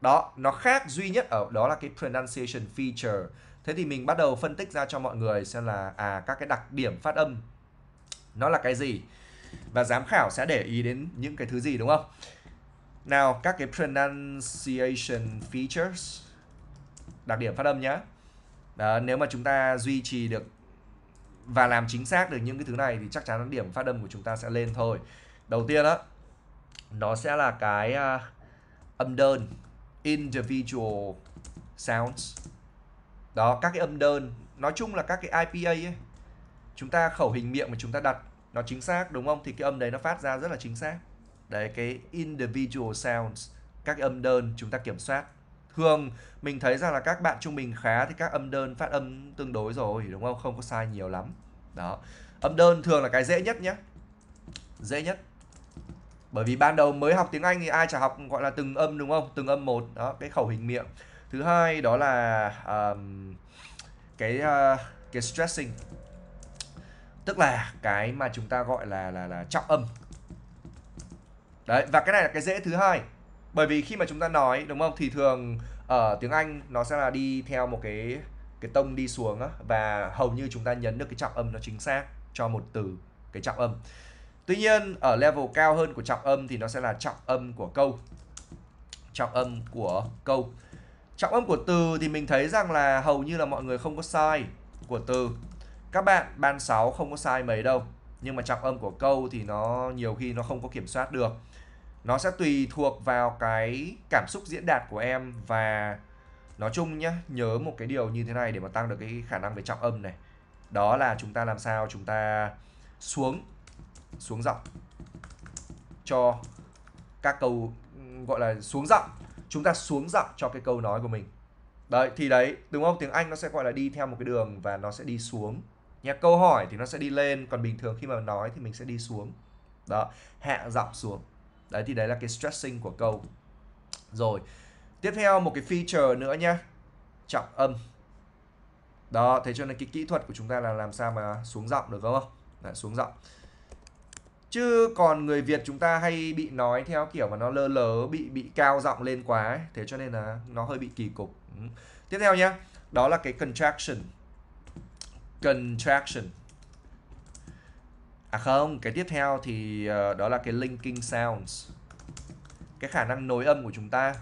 đó, nó khác duy nhất ở đó là cái pronunciation feature. Thế thì mình bắt đầu phân tích ra cho mọi người xem là à các cái đặc điểm phát âm nó là cái gì. Và giám khảo sẽ để ý đến những cái thứ gì đúng không? Nào, các cái pronunciation features đặc điểm phát âm nhá. Đó, nếu mà chúng ta duy trì được và làm chính xác được những cái thứ này thì chắc chắn điểm phát âm của chúng ta sẽ lên thôi. Đầu tiên đó, nó sẽ là cái uh, âm đơn individual sounds đó các cái âm đơn nói chung là các cái IPA ấy chúng ta khẩu hình miệng mà chúng ta đặt nó chính xác đúng không thì cái âm đấy nó phát ra rất là chính xác đấy cái individual sounds các cái âm đơn chúng ta kiểm soát thường mình thấy rằng là các bạn trung bình khá thì các âm đơn phát âm tương đối rồi đúng không không có sai nhiều lắm đó âm đơn thường là cái dễ nhất nhé dễ nhất bởi vì ban đầu mới học tiếng Anh thì ai chả học gọi là từng âm đúng không từng âm một đó cái khẩu hình miệng thứ hai đó là um, cái uh, cái stressing tức là cái mà chúng ta gọi là là là trọng âm đấy và cái này là cái dễ thứ hai bởi vì khi mà chúng ta nói đúng không thì thường ở ờ, tiếng Anh nó sẽ là đi theo một cái cái tông đi xuống á, và hầu như chúng ta nhấn được cái trọng âm nó chính xác cho một từ cái trọng âm Tuy nhiên ở level cao hơn của trọng âm thì nó sẽ là trọng âm của câu. Trọng âm của câu. Trọng âm của từ thì mình thấy rằng là hầu như là mọi người không có sai của từ. Các bạn ban 6 không có sai mấy đâu. Nhưng mà trọng âm của câu thì nó nhiều khi nó không có kiểm soát được. Nó sẽ tùy thuộc vào cái cảm xúc diễn đạt của em và nói chung nhá, nhớ một cái điều như thế này để mà tăng được cái khả năng về trọng âm này. Đó là chúng ta làm sao chúng ta xuống xuống giọng cho các câu ừ, gọi là xuống giọng chúng ta xuống giọng cho cái câu nói của mình đấy thì đấy đúng không tiếng anh nó sẽ gọi là đi theo một cái đường và nó sẽ đi xuống nhé câu hỏi thì nó sẽ đi lên còn bình thường khi mà nói thì mình sẽ đi xuống đó hạ giọng xuống đấy thì đấy là cái stressing của câu rồi tiếp theo một cái feature nữa nhá trọng âm đó thế cho nên cái kỹ thuật của chúng ta là làm sao mà xuống giọng được không đấy, xuống giọng chứ còn người Việt chúng ta hay bị nói theo kiểu mà nó lơ lớ bị bị cao giọng lên quá ấy. thế cho nên là nó hơi bị kỳ cục ừ. tiếp theo nhé đó là cái contraction contraction à không cái tiếp theo thì ờ, đó là cái linking sounds cái khả năng nối âm của chúng ta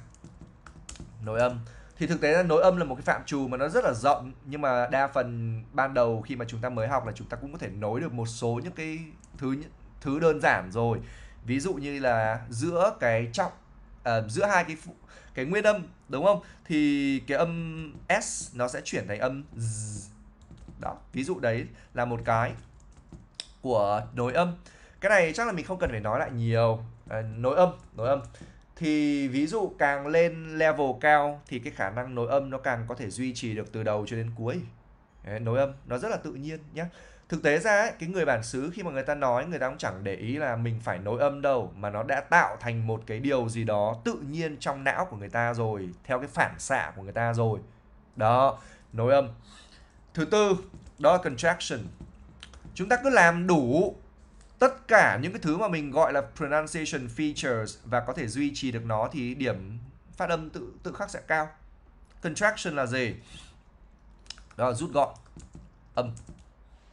nối âm thì thực tế là nối âm là một cái phạm trù mà nó rất là rộng nhưng mà đa phần ban đầu khi mà chúng ta mới học là chúng ta cũng có thể nối được một số những cái thứ những thứ đơn giản rồi ví dụ như là giữa cái trọng à, giữa hai cái phụ, cái nguyên âm đúng không thì cái âm s nó sẽ chuyển thành âm z. đó ví dụ đấy là một cái của nối âm cái này chắc là mình không cần phải nói lại nhiều à, nối âm nối âm thì ví dụ càng lên level cao thì cái khả năng nối âm nó càng có thể duy trì được từ đầu cho đến cuối đấy, nối âm nó rất là tự nhiên nhé thực tế ra ấy, cái người bản xứ khi mà người ta nói người ta cũng chẳng để ý là mình phải nối âm đâu mà nó đã tạo thành một cái điều gì đó tự nhiên trong não của người ta rồi theo cái phản xạ của người ta rồi đó nối âm thứ tư đó là contraction chúng ta cứ làm đủ tất cả những cái thứ mà mình gọi là pronunciation features và có thể duy trì được nó thì điểm phát âm tự tự khắc sẽ cao contraction là gì đó là rút gọn âm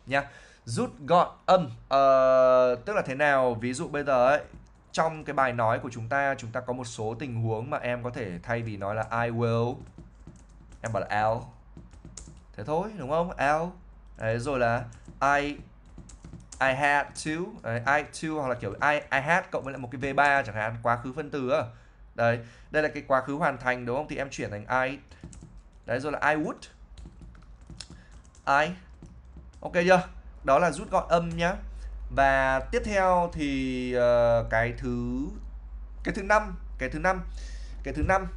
nhá rút gọn âm uh, tức là thế nào ví dụ bây giờ ấy trong cái bài nói của chúng ta chúng ta có một số tình huống mà em có thể thay vì nói là I will em bảo là I'll thế thôi đúng không I'll đấy rồi là I I had to đấy, I to hoặc là kiểu I I had cộng với lại một cái V3 chẳng hạn quá khứ phân từ đấy đây là cái quá khứ hoàn thành đúng không thì em chuyển thành I đấy rồi là I would I ok chưa đó là rút gọn âm nhá và tiếp theo thì uh, cái thứ cái thứ năm cái thứ năm cái thứ năm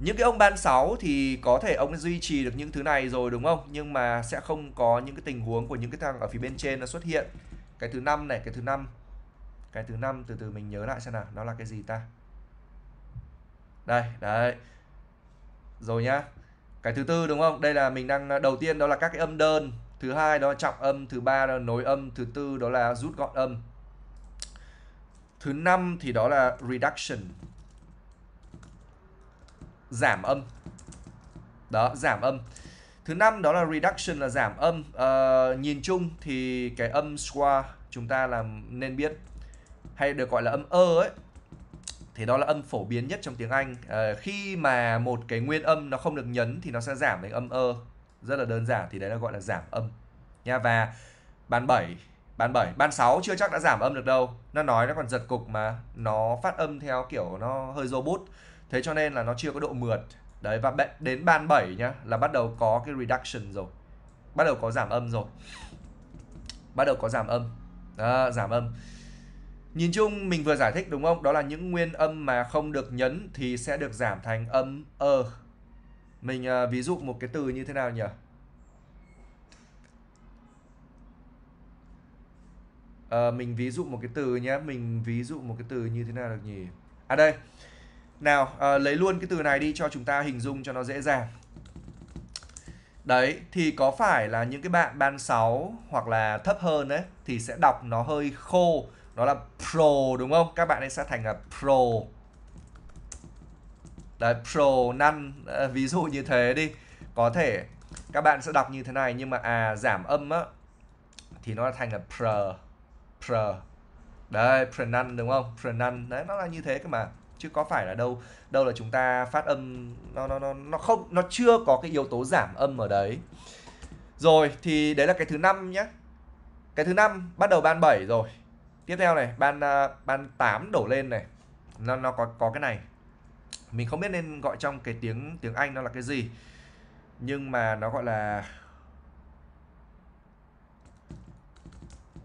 những cái ông ban 6 thì có thể ông duy trì được những thứ này rồi đúng không nhưng mà sẽ không có những cái tình huống của những cái thằng ở phía bên trên nó xuất hiện cái thứ năm này cái thứ năm cái thứ năm từ từ mình nhớ lại xem nào nó là cái gì ta đây đấy rồi nhá cái thứ tư đúng không đây là mình đang ờ, đầu tiên đó là các cái âm đơn thứ hai đó là trọng âm thứ ba đó là nối âm thứ tư đó là rút gọn âm thứ năm thì đó là reduction giảm âm đó giảm âm thứ năm đó là reduction là giảm âm à, nhìn chung thì cái âm schwa chúng ta làm nên biết hay được gọi là âm ơ ấy thì đó là âm phổ biến nhất trong tiếng Anh à, khi mà một cái nguyên âm nó không được nhấn thì nó sẽ giảm thành âm ơ rất là đơn giản thì đấy là gọi là giảm âm nha và bàn 7 bàn 7 bàn 6 chưa chắc đã giảm âm được đâu nó nói nó còn giật cục mà nó phát âm theo kiểu nó hơi robot thế cho nên là nó chưa có độ mượt đấy và đến bàn 7 nhá là bắt đầu có cái reduction rồi bắt đầu có giảm âm rồi bắt đầu có giảm âm à, giảm âm Nhìn chung mình vừa giải thích đúng không? Đó là những nguyên âm mà không được nhấn thì sẽ được giảm thành âm ơ mình uh, ví dụ một cái từ như thế nào nhỉ uh, mình ví dụ một cái từ nhé mình ví dụ một cái từ như thế nào được nhỉ à đây nào uh, lấy luôn cái từ này đi cho chúng ta hình dung cho nó dễ dàng Đấy, thì có phải là những cái bạn ban 6 hoặc là thấp hơn đấy thì sẽ đọc nó hơi khô, nó là pro đúng không? Các bạn ấy sẽ thành là pro đấy pro năn ờ, ví dụ như thế đi có thể các bạn sẽ đọc như thế này nhưng mà à giảm âm á thì nó thành là pr pr đấy pronoun đúng không pronoun đấy nó là như thế cơ mà chứ có phải là đâu đâu là chúng ta phát âm nó nó nó nó không nó chưa có cái yếu tố giảm âm ở đấy rồi thì đấy là cái thứ năm nhé cái thứ năm bắt đầu ban 7 rồi tiếp theo này ban à, ban 8 đổ lên này nó nó có có cái này mình không biết nên gọi trong cái tiếng tiếng Anh nó là cái gì nhưng mà nó gọi là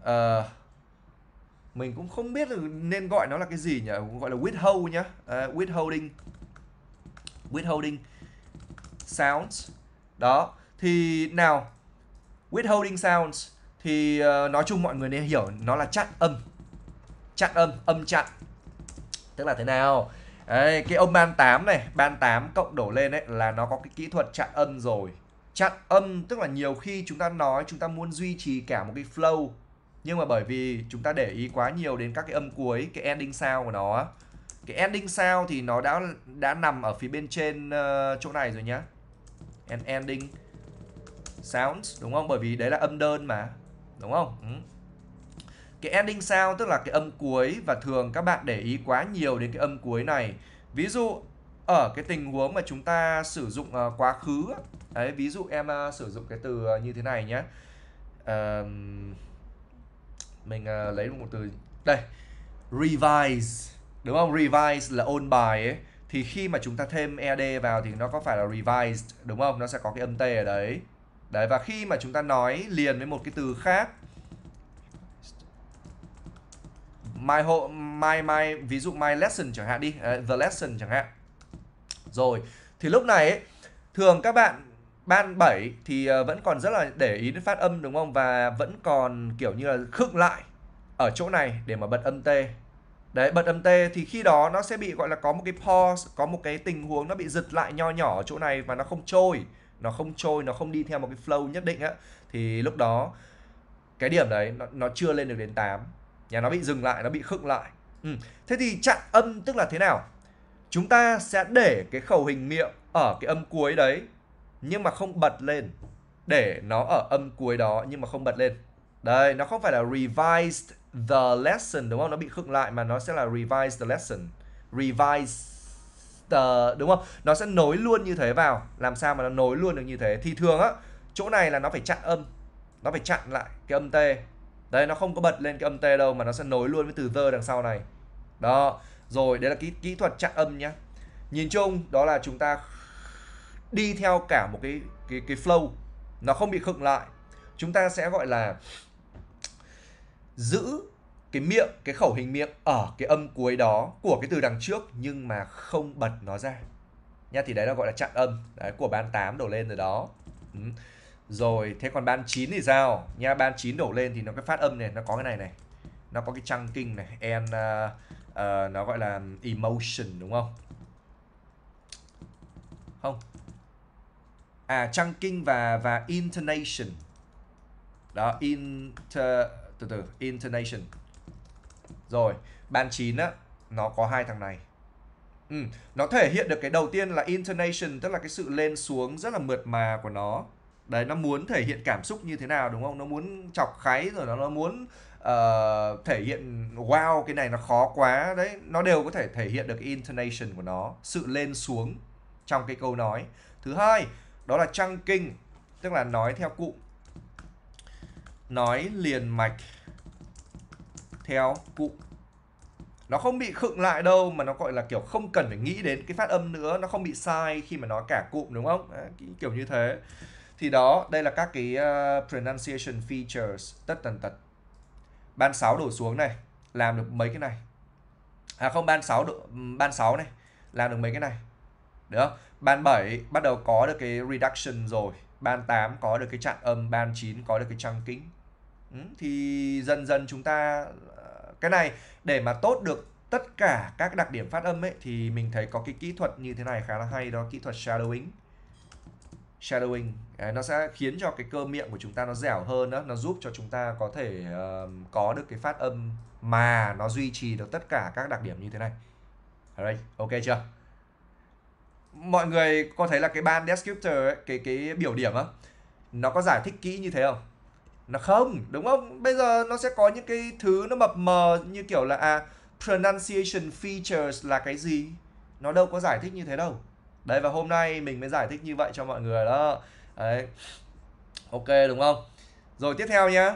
uh, mình cũng không biết nên gọi nó là cái gì nhỉ gọi là withhold nhá uh, withholding withholding sounds đó thì nào withholding sounds thì uh, nói chung mọi người nên hiểu nó là chặn âm chặn âm âm chặn tức là thế nào Đấy, cái ông ban 8 này, ban 8 cộng đổ lên đấy là nó có cái kỹ thuật chặn âm rồi. Chặn âm tức là nhiều khi chúng ta nói chúng ta muốn duy trì cả một cái flow nhưng mà bởi vì chúng ta để ý quá nhiều đến các cái âm cuối, cái ending sound của nó. Cái ending sound thì nó đã đã nằm ở phía bên trên uh, chỗ này rồi nhá. And ending sounds đúng không? Bởi vì đấy là âm đơn mà. Đúng không? Ừ cái ending sound tức là cái âm cuối và thường các bạn để ý quá nhiều đến cái âm cuối này ví dụ ở cái tình huống mà chúng ta sử dụng uh, quá khứ đấy ví dụ em uh, sử dụng cái từ uh, như thế này nhé uh, mình uh, lấy một từ đây revise đúng không revise là ôn bài ấy thì khi mà chúng ta thêm ed vào thì nó có phải là revised đúng không nó sẽ có cái âm t ở đấy đấy và khi mà chúng ta nói liền với một cái từ khác my hộ my my ví dụ my lesson chẳng hạn đi the lesson chẳng hạn rồi thì lúc này ấy, thường các bạn ban 7 thì ờ, vẫn còn rất là để ý đến phát âm đúng không và vẫn còn kiểu như là khựng lại ở chỗ này để mà bật âm t đấy bật âm t thì khi đó nó sẽ bị gọi là có một cái pause có một cái tình huống nó bị giật lại nho nhỏ ở chỗ này và nó không trôi nó không trôi nó không đi theo một cái flow nhất định á thì lúc đó cái điểm đấy nó, nó chưa lên được đến 8 nhà nó bị dừng lại nó bị khựng lại ừ. thế thì chặn âm tức là thế nào chúng ta sẽ để cái khẩu hình miệng ở cái âm cuối đấy nhưng mà không bật lên để nó ở âm cuối đó nhưng mà không bật lên đây nó không phải là revised the lesson đúng không nó bị khựng lại mà nó sẽ là revised the lesson revised the đúng không nó sẽ nối luôn như thế vào làm sao mà nó nối luôn được như thế thì thường á chỗ này là nó phải chặn âm nó phải chặn lại cái âm t đấy nó không có bật lên cái âm tê đâu mà nó sẽ nối luôn với từ the đằng sau này đó rồi đấy là kỹ kỹ thuật chặn âm nhá nhìn chung đó là chúng ta đi theo cả một cái cái cái flow nó không bị khựng lại chúng ta sẽ gọi là giữ cái miệng cái khẩu hình miệng ở cái âm cuối đó của cái từ đằng trước nhưng mà không bật nó ra nha thì đấy là gọi là chặn âm đấy của ban 8 đổ lên rồi đó ừ. Rồi thế còn ban 9 thì sao? Nha ban 9 đổ lên thì nó cái phát âm này nó có cái này này. Nó có cái kinh này and uh, uh, nó gọi là emotion đúng không? Không. À kinh và và intonation. Đó inter từ từ intonation. Rồi, ban 9 á nó có hai thằng này. Ừ, nó thể hiện được cái đầu tiên là intonation tức là cái sự lên xuống rất là mượt mà của nó đấy nó muốn thể hiện cảm xúc như thế nào đúng không nó muốn chọc kháy rồi nó, nó muốn uh, thể hiện wow cái này nó khó quá đấy nó đều có thể thể hiện được intonation của nó sự lên xuống trong cái câu nói thứ hai đó là chunking tức là nói theo cụm nói liền mạch theo cụm nó không bị khựng lại đâu mà nó gọi là kiểu không cần phải nghĩ đến cái phát âm nữa nó không bị sai khi mà nói cả cụm đúng không đấy, kiểu như thế thì đó đây là các cái uh, pronunciation features tất tần tật ban 6 đổ xuống này làm được mấy cái này à không ban 6 độ ban 6 này làm được mấy cái này được không? ban 7 bắt đầu có được cái reduction rồi ban 8 có được cái chặn âm ban 9 có được cái chunking ừ, thì dần dần chúng ta ờ, cái này để mà tốt được tất cả các đặc điểm phát âm ấy thì mình thấy có cái kỹ thuật như thế này khá là hay đó kỹ thuật shadowing shadowing à, nó sẽ khiến cho cái cơ miệng của chúng ta nó dẻo hơn đó nó giúp cho chúng ta có thể uh, có được cái phát âm mà nó duy trì được tất cả các đặc điểm như thế này Alright, ok chưa mọi người có thấy là cái ban descriptor ấy, cái cái biểu điểm á nó có giải thích kỹ như thế không nó không đúng không bây giờ nó sẽ có những cái thứ nó mập mờ như kiểu là à pronunciation features là cái gì nó đâu có giải thích như thế đâu đấy và hôm nay mình mới giải thích như vậy cho mọi người đó đấy ok đúng không rồi tiếp theo nhá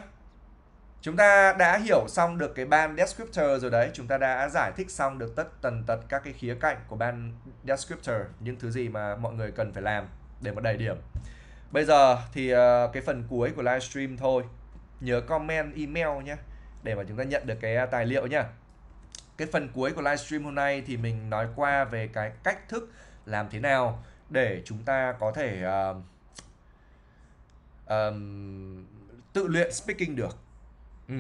chúng ta đã hiểu xong được cái ban descriptor rồi đấy chúng ta đã giải thích xong được tất tần tật các cái khía cạnh của ban descriptor những thứ gì mà mọi người cần phải làm để mà đầy điểm bây giờ thì ờ, cái phần cuối của livestream thôi nhớ comment email nhé để mà chúng ta nhận được cái ờ, tài liệu nhá cái phần cuối của livestream hôm nay thì mình nói qua về cái cách thức làm thế nào để chúng ta có thể uh, um, tự luyện speaking được ừ.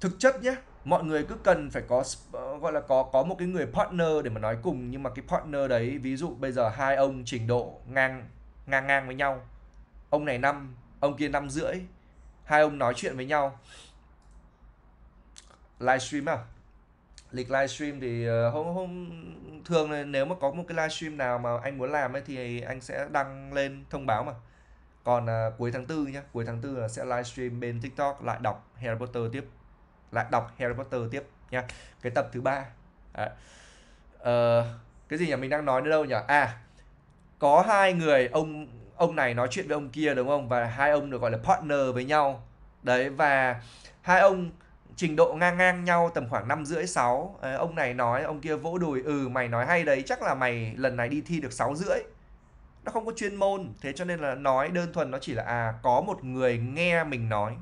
thực chất nhé mọi người cứ cần phải có ờ, gọi là có có một cái người partner để mà nói cùng nhưng mà cái partner đấy ví dụ bây giờ hai ông trình độ ngang ngang ngang với nhau ông này năm ông kia năm rưỡi hai ông nói chuyện với nhau livestream à lịch livestream thì ờ, hôm hôm thường nếu mà có một cái livestream nào mà anh muốn làm ấy thì anh sẽ đăng lên thông báo mà còn à, cuối tháng tư nhá cuối tháng tư là sẽ livestream bên tiktok lại đọc harry potter tiếp lại đọc harry potter tiếp nhá cái tập thứ ba à, à, cái gì nhỉ mình đang nói nữa đâu nhỉ à có hai người ông ông này nói chuyện với ông kia đúng không và hai ông được gọi là partner với nhau đấy và hai ông trình độ ngang ngang nhau tầm khoảng năm rưỡi sáu ờ, ông này nói ông kia vỗ đùi ừ mày nói hay đấy chắc là mày lần này đi thi được sáu rưỡi nó không có chuyên môn thế cho nên là nói đơn thuần nó chỉ là à có một người nghe mình nói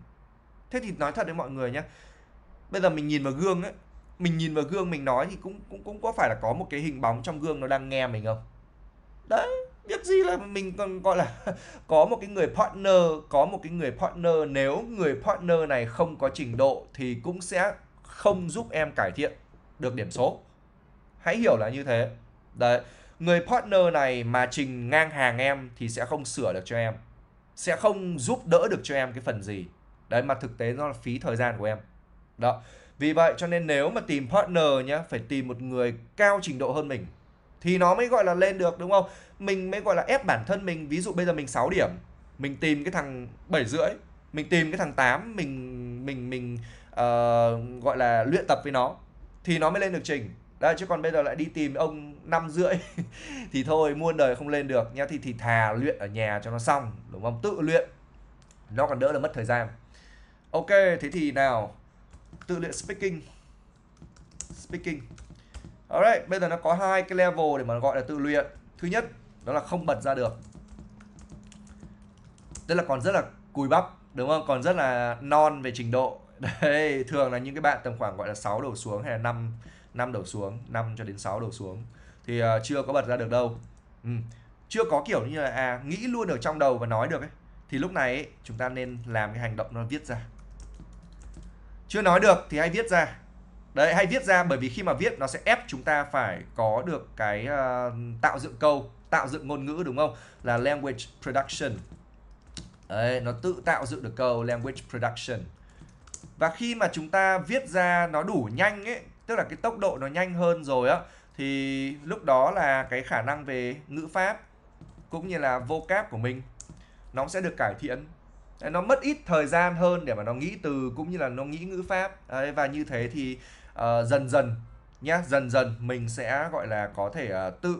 thế thì nói thật với mọi người nhé bây giờ mình nhìn vào gương ấy mình nhìn vào gương mình nói thì cũng cũng cũng có phải là có một cái hình bóng trong gương nó đang nghe mình không đấy biết gì là mình còn gọi là có một cái người partner có một cái người partner nếu người partner này không có trình độ thì cũng sẽ không giúp em cải thiện được điểm số hãy hiểu là như thế đấy người partner này mà trình ngang hàng em thì sẽ không sửa được cho em sẽ không giúp đỡ được cho em cái phần gì đấy mà thực tế nó là phí thời gian của em đó vì vậy cho nên nếu mà tìm partner nhá phải tìm một người cao trình độ hơn mình thì nó mới gọi là lên được đúng không mình mới gọi là ép bản thân mình ví dụ bây giờ mình 6 điểm mình tìm cái thằng bảy rưỡi mình tìm cái thằng 8 mình mình mình uh, gọi là luyện tập với nó thì nó mới lên được trình đấy chứ còn bây giờ lại đi tìm ông năm rưỡi thì thôi muôn đời không lên được nhá thì thì thà luyện ở nhà cho nó xong đúng không tự luyện nó còn đỡ là mất thời gian ok thế thì nào tự luyện speaking speaking Alright, bây giờ nó có hai cái level để mà gọi là tự luyện. Thứ nhất, đó là không bật ra được. Tức là còn rất là cùi bắp, đúng không? Còn rất là non về trình độ. Đấy, thường là những cái bạn tầm khoảng gọi là 6 đổ xuống hay là 5 5 đổ xuống, 5 cho đến 6 đổ xuống thì uh, chưa có bật ra được đâu. Ừ. Chưa có kiểu như là à nghĩ luôn ở trong đầu và nói được ấy. Thì lúc này ấy, chúng ta nên làm cái hành động nó viết ra. Chưa nói được thì hãy viết ra đấy hãy viết ra bởi vì khi mà viết nó sẽ ép chúng ta phải có được cái uh, tạo dựng câu tạo dựng ngôn ngữ đúng không là language production đấy nó tự tạo dựng được câu language production và khi mà chúng ta viết ra nó đủ nhanh ấy tức là cái tốc độ nó nhanh hơn rồi á thì lúc đó là cái khả năng về ngữ pháp cũng như là vocab của mình nó sẽ được cải thiện nó mất ít thời gian hơn để mà nó nghĩ từ cũng như là nó nghĩ ngữ pháp đấy, và như thế thì uh, dần dần nhé, dần dần mình sẽ gọi là có thể uh, tự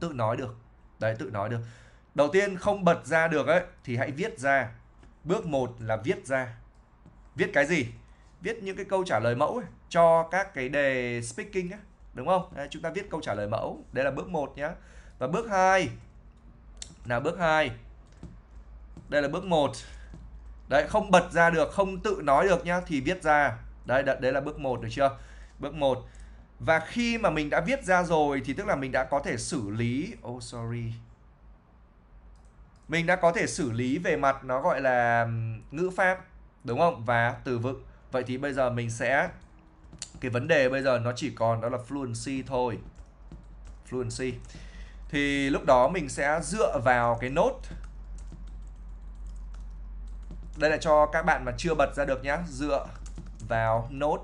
tự nói được đấy tự nói được đầu tiên không bật ra được ấy thì hãy viết ra bước một là viết ra viết cái gì viết những cái câu trả lời mẫu ấy, cho các cái đề speaking ấy, đúng không đấy, chúng ta viết câu trả lời mẫu đây là bước một nhé. và bước hai là bước hai, đây là bước một, đấy không bật ra được không tự nói được nhá thì viết ra đấy đấy là bước 1 được chưa bước 1 và khi mà mình đã viết ra rồi thì tức là mình đã có thể xử lý oh sorry mình đã có thể xử lý về mặt nó gọi là ngữ pháp đúng không và từ vựng vậy thì bây giờ mình sẽ cái vấn đề bây giờ nó chỉ còn đó là fluency thôi fluency thì lúc đó mình sẽ dựa vào cái nốt đây là cho các bạn mà chưa bật ra được nhé dựa vào node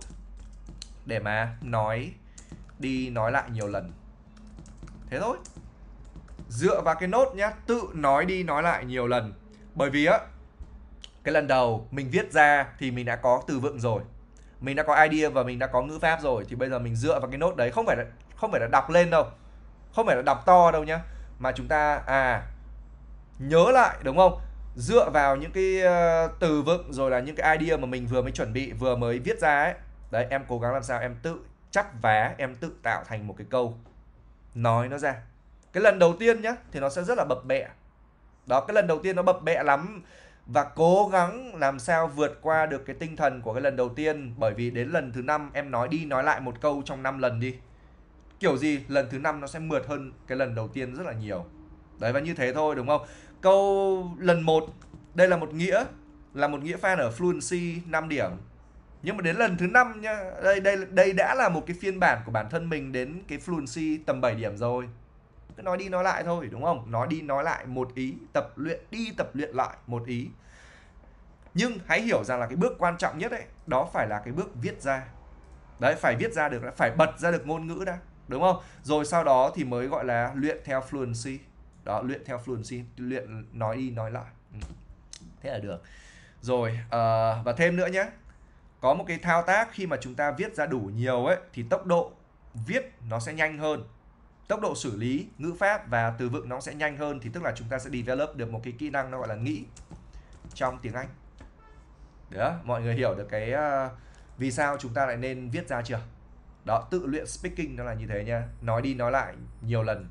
để mà nói đi nói lại nhiều lần thế thôi dựa vào cái nốt nhá tự nói đi nói lại nhiều lần bởi vì á cái lần đầu mình viết ra thì mình đã có từ vựng rồi mình đã có idea và mình đã có ngữ pháp rồi thì bây giờ mình dựa vào cái nốt đấy không phải là không phải là đọc lên đâu không phải là đọc to đâu nhá mà chúng ta à nhớ lại đúng không dựa vào những cái ờ, từ vựng rồi là những cái idea mà mình vừa mới chuẩn bị vừa mới viết ra ấy đấy em cố gắng làm sao em tự chắp vá em tự tạo thành một cái câu nói nó ra cái lần đầu tiên nhá thì nó sẽ rất là bập bẹ đó cái lần đầu tiên nó bập bẹ lắm và cố gắng làm sao vượt qua được cái tinh thần của cái lần đầu tiên bởi vì đến lần thứ năm em nói đi nói lại một câu trong năm lần đi kiểu gì lần thứ năm nó sẽ mượt hơn cái lần đầu tiên rất là nhiều đấy và như thế thôi đúng không Câu lần 1 đây là một nghĩa là một nghĩa fan ở Fluency 5 điểm. Nhưng mà đến lần thứ 5 nha đây đây đây đã là một cái phiên bản của bản thân mình đến cái Fluency tầm 7 điểm rồi. Cứ nói đi nói lại thôi đúng không? Nói đi nói lại một ý, tập luyện đi tập luyện lại một ý. Nhưng hãy hiểu rằng là cái bước quan trọng nhất ấy, đó phải là cái bước viết ra. Đấy phải viết ra được, phải bật ra được ngôn ngữ đã, đúng không? Rồi sau đó thì mới gọi là luyện theo fluency đó luyện theo fluency luyện nói đi nói lại ừ. thế là được rồi uh, và thêm nữa nhé có một cái thao tác khi mà chúng ta viết ra đủ nhiều ấy thì tốc độ viết nó sẽ nhanh hơn tốc độ xử lý ngữ pháp và từ vựng nó sẽ nhanh hơn thì tức là chúng ta sẽ develop được một cái kỹ năng nó gọi là nghĩ trong tiếng Anh đó mọi người hiểu được cái uh, vì sao chúng ta lại nên viết ra chưa đó tự luyện speaking nó là như thế nha nói đi nói lại nhiều lần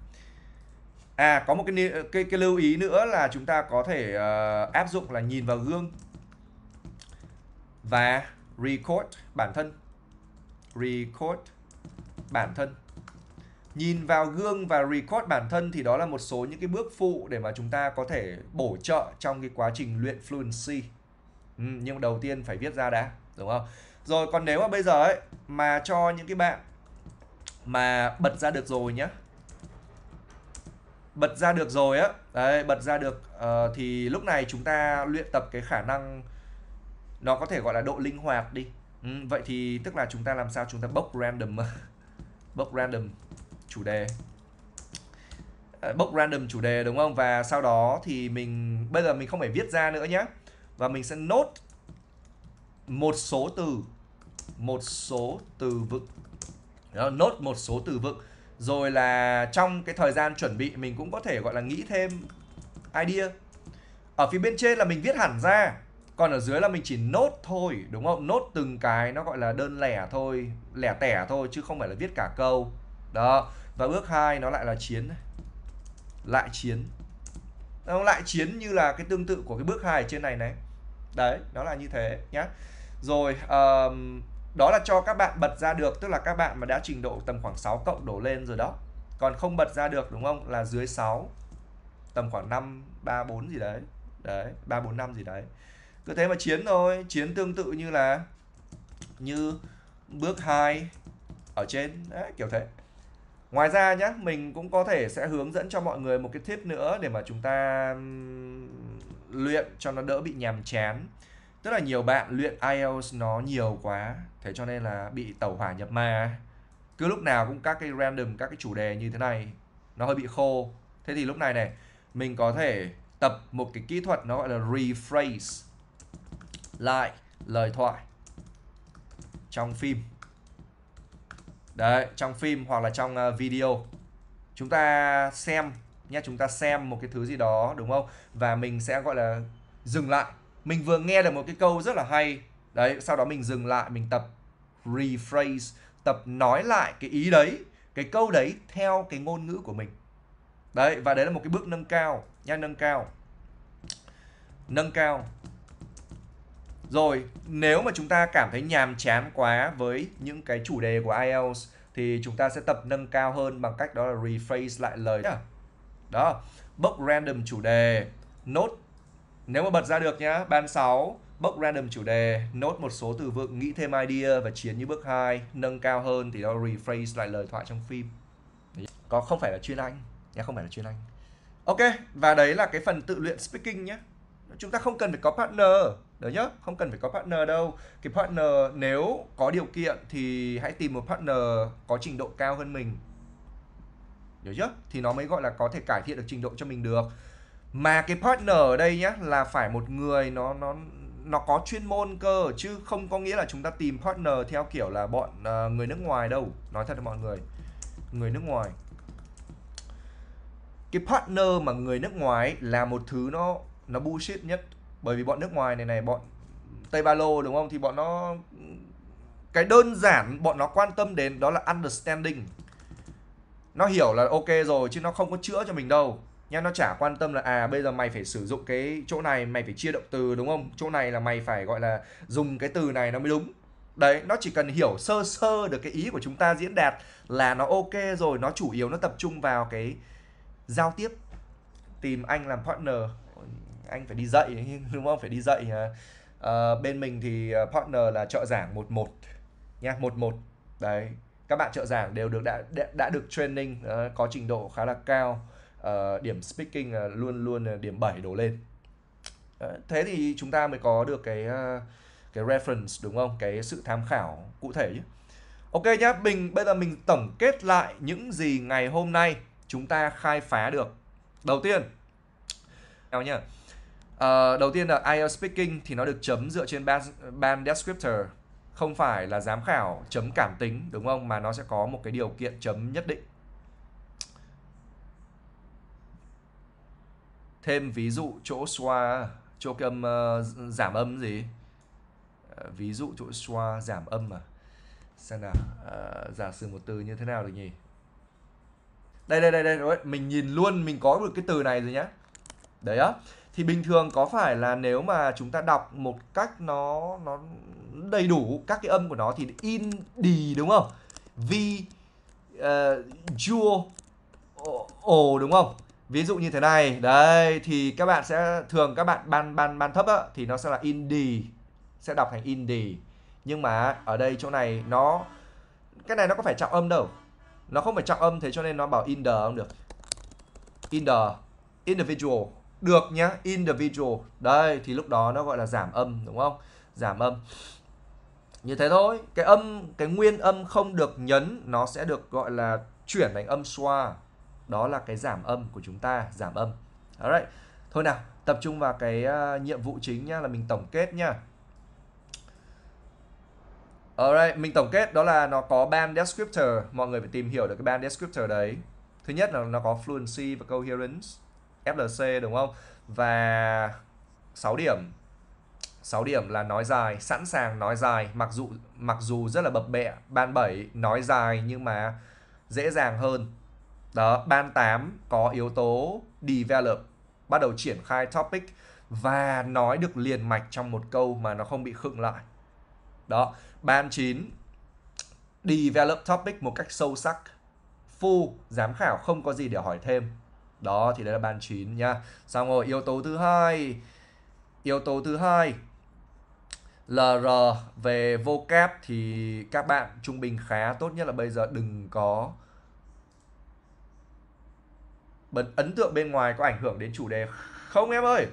À có một cái cái cái lưu ý nữa là chúng ta có thể uh, áp dụng là nhìn vào gương và record bản thân. Record bản thân. Nhìn vào gương và record bản thân thì đó là một số những cái bước phụ để mà chúng ta có thể bổ trợ trong cái quá trình luyện fluency. Ừ, nhưng đầu tiên phải viết ra đã, đúng không? Rồi còn nếu mà bây giờ ấy mà cho những cái bạn mà bật ra được rồi nhé bật ra được rồi á đấy bật ra được uh, thì lúc này chúng ta luyện tập cái khả năng nó có thể gọi là độ linh hoạt đi ừ, vậy thì tức là chúng ta làm sao chúng ta bốc random bốc random chủ đề ờ, bốc random chủ đề đúng không và sau đó thì mình bây giờ mình không phải viết ra nữa nhé và mình sẽ nốt một số từ một số từ vựng nốt một số từ vựng rồi là trong cái thời gian chuẩn bị mình cũng có thể gọi là nghĩ thêm idea ở phía bên trên là mình viết hẳn ra còn ở dưới là mình chỉ nốt thôi đúng không nốt từng cái nó gọi là đơn lẻ thôi lẻ tẻ thôi chứ không phải là viết cả câu đó và bước hai nó lại là chiến lại chiến nó lại chiến như là cái tương tự của cái bước hai trên này này đấy nó là như thế nhá rồi um, đó là cho các bạn bật ra được tức là các bạn mà đã trình độ tầm khoảng 6 cộng đổ lên rồi đó còn không bật ra được đúng không là dưới 6 tầm khoảng 5 3 4 gì đấy đấy 3 4 5 gì đấy cứ thế mà chiến thôi chiến tương tự như là như bước 2 ở trên đấy, kiểu thế ngoài ra nhá mình cũng có thể sẽ hướng dẫn cho mọi người một cái tip nữa để mà chúng ta luyện cho nó đỡ bị nhàm chán rất là nhiều bạn luyện IELTS nó nhiều quá thế cho nên là bị tẩu hỏa nhập ma cứ lúc nào cũng các cái random các cái chủ đề như thế này nó hơi bị khô thế thì lúc này này mình có thể tập một cái kỹ thuật nó gọi là rephrase lại lời thoại trong phim đấy trong phim hoặc là trong ờ, video chúng ta xem nhé chúng ta xem một cái thứ gì đó đúng không và mình sẽ gọi là dừng lại mình vừa nghe được một cái câu rất là hay đấy sau đó mình dừng lại mình tập rephrase tập nói lại cái ý đấy cái câu đấy theo cái ngôn ngữ của mình đấy và đấy là một cái bước nâng cao nha nâng cao nâng cao rồi nếu mà chúng ta cảm thấy nhàm chán quá với những cái chủ đề của IELTS thì chúng ta sẽ tập nâng cao hơn bằng cách đó là rephrase lại lời đó bốc random chủ đề nốt nếu mà bật ra được nhá, ban 6, bốc random chủ đề, nốt một số từ vựng, nghĩ thêm idea và chiến như bước 2, nâng cao hơn thì nó rephrase lại lời thoại trong phim. Có không phải là chuyên Anh nhá, không phải là chuyên Anh. Ok, và đấy là cái phần tự luyện speaking nhá Chúng ta không cần phải có partner, được nhá, không cần phải có partner đâu. Cái partner nếu có điều kiện thì hãy tìm một partner có trình độ cao hơn mình. Được chưa? Thì nó mới gọi là có thể cải thiện được trình độ cho mình được mà cái partner ở đây nhá là phải một người nó nó nó có chuyên môn cơ chứ không có nghĩa là chúng ta tìm partner theo kiểu là bọn uh, người nước ngoài đâu nói thật với mọi người người nước ngoài cái partner mà người nước ngoài là một thứ nó nó bullshit nhất bởi vì bọn nước ngoài này này bọn tây ba lô đúng không thì bọn nó cái đơn giản bọn nó quan tâm đến đó là understanding nó hiểu là ok rồi chứ nó không có chữa cho mình đâu nha nó chả quan tâm là à bây giờ mày phải sử dụng cái chỗ này mày phải chia động từ đúng không chỗ này là mày phải gọi là dùng cái từ này nó mới đúng đấy nó chỉ cần hiểu sơ sơ được cái ý của chúng ta diễn đạt là nó ok rồi nó chủ yếu nó tập trung vào cái giao tiếp tìm anh làm partner anh phải đi dạy đúng không phải đi dạy à, à bên mình thì à, partner là trợ giảng một một nha một một đấy các bạn trợ giảng đều được đã đã, được training à, có trình độ khá là cao Ờ, điểm speaking ờ, luôn luôn ờ, điểm 7 đổ lên thế thì chúng ta mới có được cái cái reference đúng không cái sự tham khảo cụ thể nhé. ok nhá mình bây giờ mình tổng kết lại những gì ngày hôm nay chúng ta khai phá được đầu tiên nào nhá à, đầu tiên là IELTS speaking thì nó được chấm dựa trên ban band descriptor không phải là giám khảo chấm cảm tính đúng không mà nó sẽ có một cái điều kiện chấm nhất định thêm ví dụ chỗ xoa chỗ cái âm uh, giảm âm gì ờ, ví dụ chỗ xoa giảm âm mà xem nào uh, giả sử một từ như thế nào được nhỉ đây đây đây đây rồi mình nhìn luôn mình có được cái từ này rồi nhá đấy á thì bình thường có phải là nếu mà chúng ta đọc một cách nó nó đầy đủ các cái âm của nó thì in đi đúng không vi uh, jewel ồ đúng không ví dụ như thế này đấy thì các bạn sẽ thường các bạn ban ban ban thấp á, thì nó sẽ là indie sẽ đọc thành indie nhưng mà ở đây chỗ này nó cái này nó có phải trọng âm đâu nó không phải trọng âm thế cho nên nó bảo in the không được in the individual được nhá individual đây thì lúc đó nó gọi là giảm âm đúng không giảm âm như thế thôi cái âm cái nguyên âm không được nhấn nó sẽ được gọi là chuyển thành âm xoa đó là cái giảm âm của chúng ta giảm âm alright thôi nào tập trung vào cái ờ, nhiệm vụ chính nhá là mình tổng kết nhá Alright, mình tổng kết đó là nó có band descriptor, mọi người phải tìm hiểu được cái band descriptor đấy. Thứ nhất là nó có fluency và coherence, FLC đúng không? Và 6 điểm. 6 điểm là nói dài, sẵn sàng nói dài, mặc dù mặc dù rất là bập bẹ, ban 7 nói dài nhưng mà dễ dàng hơn. Đó, ban 8 có yếu tố develop, bắt đầu triển khai topic và nói được liền mạch trong một câu mà nó không bị khựng lại. Đó, ban 9 develop topic một cách sâu sắc. Full, giám khảo không có gì để hỏi thêm. Đó thì đấy là ban 9 nha. Xong rồi yếu tố thứ hai. Yếu tố thứ hai LR về vocab thì các bạn trung bình khá tốt nhất là bây giờ đừng có bấn ấn tượng bên ngoài có ảnh hưởng đến chủ đề không em ơi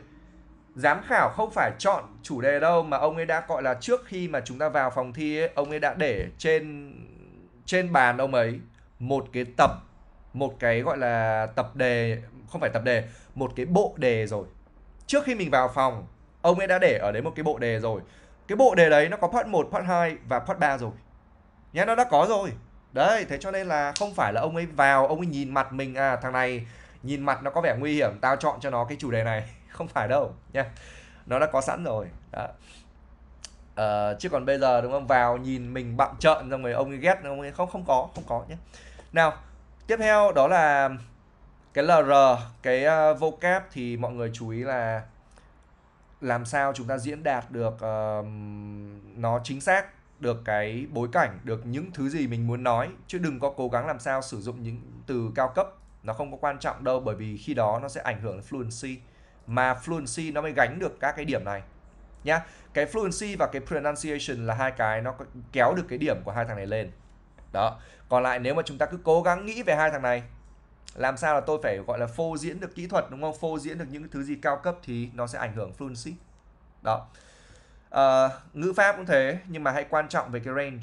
giám khảo không phải chọn chủ đề đâu mà ông ấy đã gọi là trước khi mà chúng ta vào phòng thi ấy, ông ấy đã để trên trên bàn ông ấy một cái tập một cái gọi là tập đề không phải tập đề một cái bộ đề rồi trước khi mình vào phòng ông ấy đã để ở đấy một cái bộ đề rồi cái bộ đề đấy nó có part 1, part 2 và part 3 rồi nhá nó đã có rồi đấy thế cho nên là không phải là ông ấy vào ông ấy nhìn mặt mình à thằng này nhìn mặt nó có vẻ nguy hiểm tao chọn cho nó cái chủ đề này không phải đâu nha nó đã có sẵn rồi đó. Uh, chứ còn bây giờ đúng không vào nhìn mình bặm trợn xong rồi ông ấy ghét ông ấy không không có không có nhé nào tiếp theo đó là cái lr cái uh, vocab thì mọi người chú ý là làm sao chúng ta diễn đạt được uh, nó chính xác được cái bối cảnh được những thứ gì mình muốn nói chứ đừng có cố gắng làm sao sử dụng những từ cao cấp nó không có quan trọng đâu bởi vì khi đó nó sẽ ảnh hưởng đến fluency mà fluency nó mới gánh được các cái điểm này nhá cái fluency và cái pronunciation là hai cái nó kéo được cái điểm của hai thằng này lên đó còn lại nếu mà chúng ta cứ cố gắng nghĩ về hai thằng này làm sao là tôi phải gọi là phô diễn được kỹ thuật đúng không phô diễn được những thứ gì cao cấp thì nó sẽ ảnh hưởng fluency đó à, ngữ pháp cũng thế nhưng mà hãy quan trọng về cái range